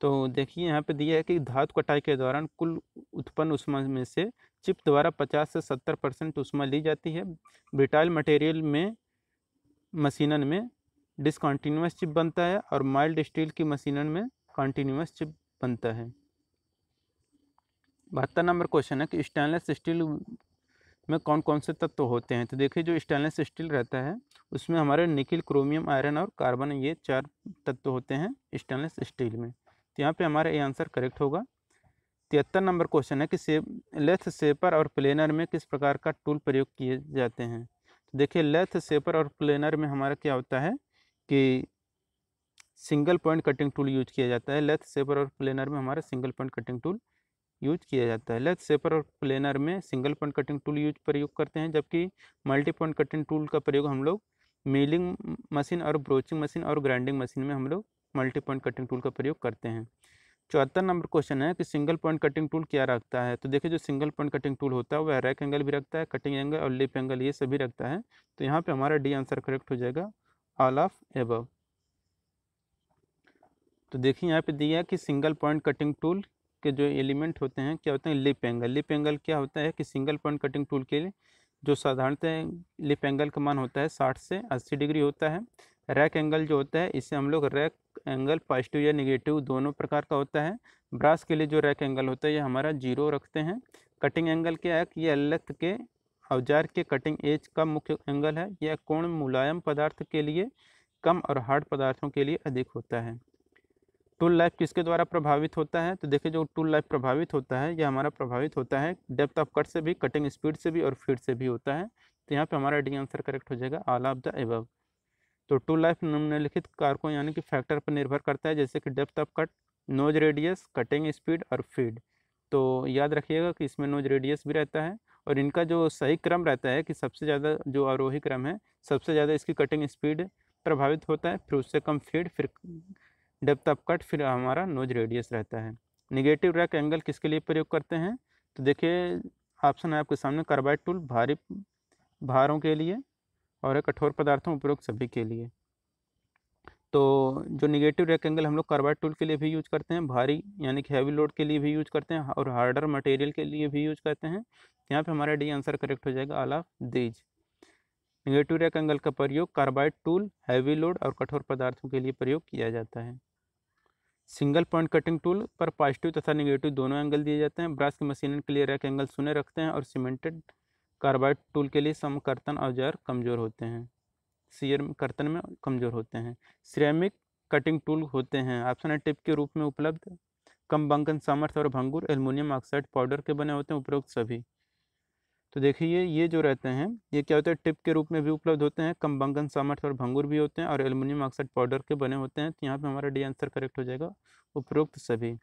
तो देखिए यहाँ पे दिया है कि धातु कटाई के दौरान कुल उत्पन्न उष्मा में से चिप द्वारा 50 से 70 परसेंट उष्मा ली जाती है ब्रिटाइल मटेरियल में मशीनन में डिसकॉन्टीन्यूस चिप बनता है और माइल्ड स्टील की मशीनन में कॉन्टीन्यूस चिप बनता है बहत्तर नंबर क्वेश्चन है कि स्टेनलेस स्टील में कौन कौन से तत्व होते हैं तो देखिए जो स्टेनलेस स्टील रहता है उसमें हमारे निकिल क्रोमियम आयरन और कार्बन ये चार तत्व होते हैं स्टेनलेस स्टील में तो यहाँ पे हमारा ये आंसर करेक्ट होगा तिहत्तर नंबर क्वेश्चन है कि सेप लेथ सेपर और प्लेनर में किस प्रकार का टूल प्रयोग किए जाते हैं तो देखिए लेथ सेपर और प्लेनर में हमारा क्या होता है कि single point cutting tool use किया जाता है लेथ सेपर और प्लेनर में हमारा single point cutting tool use किया जाता है लेट्स सेपर और प्लेनर में single point cutting tool use प्रयोग करते हैं जबकि मल्टी पॉइंट कटिंग टूल का प्रयोग हम लोग मिलिंग मशीन और ब्रोचिंग मशीन और ग्राइंडिंग मशीन में हम लोग मल्टी पॉइंट कटिंग टूल का प्रयोग करते हैं चौहत्तर नंबर क्वेश्चन है कि सिंगल पॉइंट कटिंग टूल क्या रखता है तो देखिए जो सिंगल पॉइंट कटिंग टूल होता है वह रैक एंगल भी रखता है कटिंग एंगल और लिप एंगल ये सभी रखता है तो यहाँ पे हमारा डी आंसर करेक्ट हो जाएगा ऑल ऑफ एबव तो देखिए यहाँ पे दिया कि सिंगल पॉइंट कटिंग टूल के जो एलिमेंट होते हैं क्या होते हैं लिप एंगल लिप एंगल क्या होता है कि सिंगल पॉइंट कटिंग टूल के लिए जो साधारणतः लिप एंगल का मान होता है साठ से अस्सी डिग्री होता है रैक एंगल जो होता है इसे हम लोग रैक एंगल पॉजिटिव या निगेटिव दोनों प्रकार का होता है ब्रास के लिए जो रैक एंगल होता है ये हमारा जीरो रखते हैं कटिंग एंगल क्या है ये अलग के औजार के कटिंग एज का मुख्य एंगल है यह कोण मुलायम पदार्थ के लिए कम और हार्ड पदार्थों के लिए अधिक होता है टूल लाइफ किसके द्वारा प्रभावित होता है तो देखिए जो टूल लाइफ प्रभावित होता है ये हमारा प्रभावित होता है डेप्थ ऑफ कट से भी कटिंग स्पीड से भी और फीड से भी होता है तो यहाँ पे हमारा डी आंसर करेक्ट हो जाएगा ऑल ऑफ द एबव तो टूल लाइफ निम्नलिखित कारकों यानी कि फैक्टर पर निर्भर करता है जैसे कि depth of cut nose radius cutting speed और फीड तो याद रखिएगा कि इसमें नोज रेडियस भी रहता है और इनका जो सही क्रम रहता है कि सबसे ज़्यादा जो आरोही क्रम है सबसे ज़्यादा इसकी कटिंग स्पीड प्रभावित होता है फिर उससे कम फीड फिर डेप्थ ऑफ कट फिर हमारा नोज रेडियस रहता है निगेटिव रैक एंगल किसके लिए प्रयोग करते हैं तो देखिए ऑप्शन है आपके सामने कार्बाइड टूल भारी भारों के लिए और कठोर पदार्थों उपयोग सभी के लिए तो जो निगेटिव रैक एंगल हम लोग कार्बाइड टूल के लिए भी यूज करते हैं भारी यानी कि हैवी लोड के लिए भी यूज करते हैं और हार्डर मटेरियल के लिए भी यूज करते हैं यहाँ पे हमारा डी आंसर करेक्ट हो जाएगा आला दीज निगेटिव रैक एंगल का प्रयोग कार्बाइड टूल हैवी लोड और कठोर पदार्थों के लिए प्रयोग किया जाता है सिंगल पॉइंट कटिंग टूल पर पॉजिटिव तथा निगेटिव दोनों एंगल दिए जाते हैं ब्रश की मशीन के लिए रैक एंगल सुने रखते हैं और सीमेंटेड कार्बाइड टूल के लिए समकर्तन औजार कमज़ोर होते हैं सीयर कर्तन में कमज़ोर होते हैं सिरेमिक कटिंग टूल होते हैं ऑप्शन टिप के रूप में उपलब्ध कम बंकन सामर्थ्य और भंगुर एल्युमिनियम ऑक्साइड पाउडर के बने होते हैं उपरोक्त सभी तो देखिए ये जो रहते हैं ये क्या होता है टिप के रूप में भी उपलब्ध होते हैं कम बंगन सामर्थ और भंगुर भी होते हैं और एल्युमिनियम ऑक्साइड पाउडर के बने होते हैं तो यहाँ पे हमारा डी आंसर करेक्ट हो जाएगा उपरोक्त सभी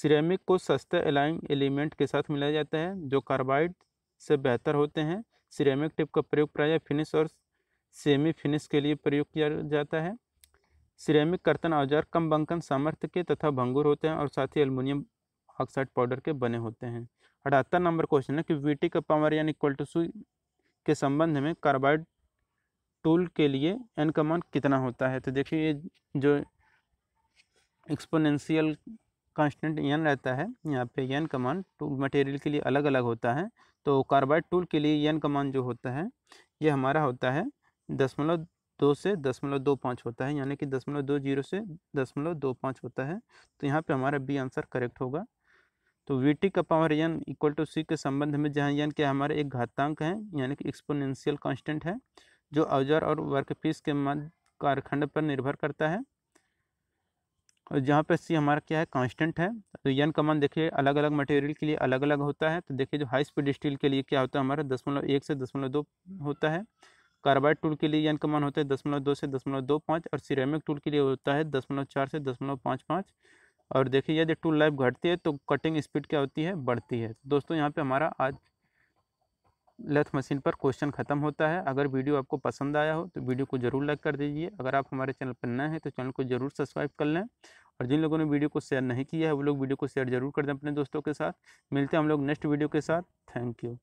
सिरेमिक को सस्ते एलाइन एलिमेंट के साथ मिलाया जाता है जो कार्बाइड से बेहतर होते हैं सिरेमिक टिप का प्रयोग प्रायः फिनिश और सेमी फिनिश के लिए प्रयोग किया जाता है सिरेमिक कर्तन औजार कम बंकन सामर्थ्य के तथा भंगुर होते हैं और साथ ही एल्युमिनियम ऑक्साइड पाउडर के बने होते हैं अठहत्तर नंबर क्वेश्चन है कि वीटी का पावर यानी इक्वल टू के संबंध में कार्बाइड टूल के लिए एन का मान कितना होता है तो देखिए ये जो एक्सपोनेंशियल कांस्टेंट एन रहता है यहाँ पे एन का मान टूल मटेरियल के लिए अलग अलग होता है तो कार्बाइड टूल के लिए एन का मान जो होता है ये हमारा होता है दशमलव दो से दशमलव दो पाँच होता है यानी कि दशमलव दो जीरो से दशमलव दो पाँच होता है तो यहाँ पे हमारा बी आंसर करेक्ट होगा तो वी टी का power n equal to C के संबंध में जहाँ यन के हमारे एक घातांक है यानी कि एक्सपोनेंशियल कांस्टेंट है जो औजार और वर्कपीस के मध्य कारखंड पर निर्भर करता है और जहाँ पर सी हमारा क्या है कांस्टेंट है तो यन का मान देखिए अलग अलग मटेरियल के लिए अलग अलग होता है तो देखिए जो हाई स्पीड स्टील के लिए क्या होता है हमारा दशमलव एक से दशमलव दो होता है कार्बाइड टूल के लिए यन का मान होता है दसमलव दो से दशमलव दो पाँच और सिरेमिक टूल के लिए होता है दशमलव चार से दशमलव पाँच पाँच और देखिए यदि टूल लाइफ घटती है तो कटिंग स्पीड क्या होती है बढ़ती है दोस्तों यहाँ पे हमारा आज लेथ मशीन पर क्वेश्चन ख़त्म होता है अगर वीडियो आपको पसंद आया हो तो वीडियो को ज़रूर लाइक कर दीजिए अगर आप हमारे चैनल पर नए हैं तो चैनल को ज़रूर सब्सक्राइब कर लें और जिन लोगों ने वीडियो को शेयर नहीं किया है वो लोग वीडियो को शेयर जरूर कर दें अपने दोस्तों के साथ मिलते हैं हम लोग नेक्स्ट वीडियो के साथ थैंक यू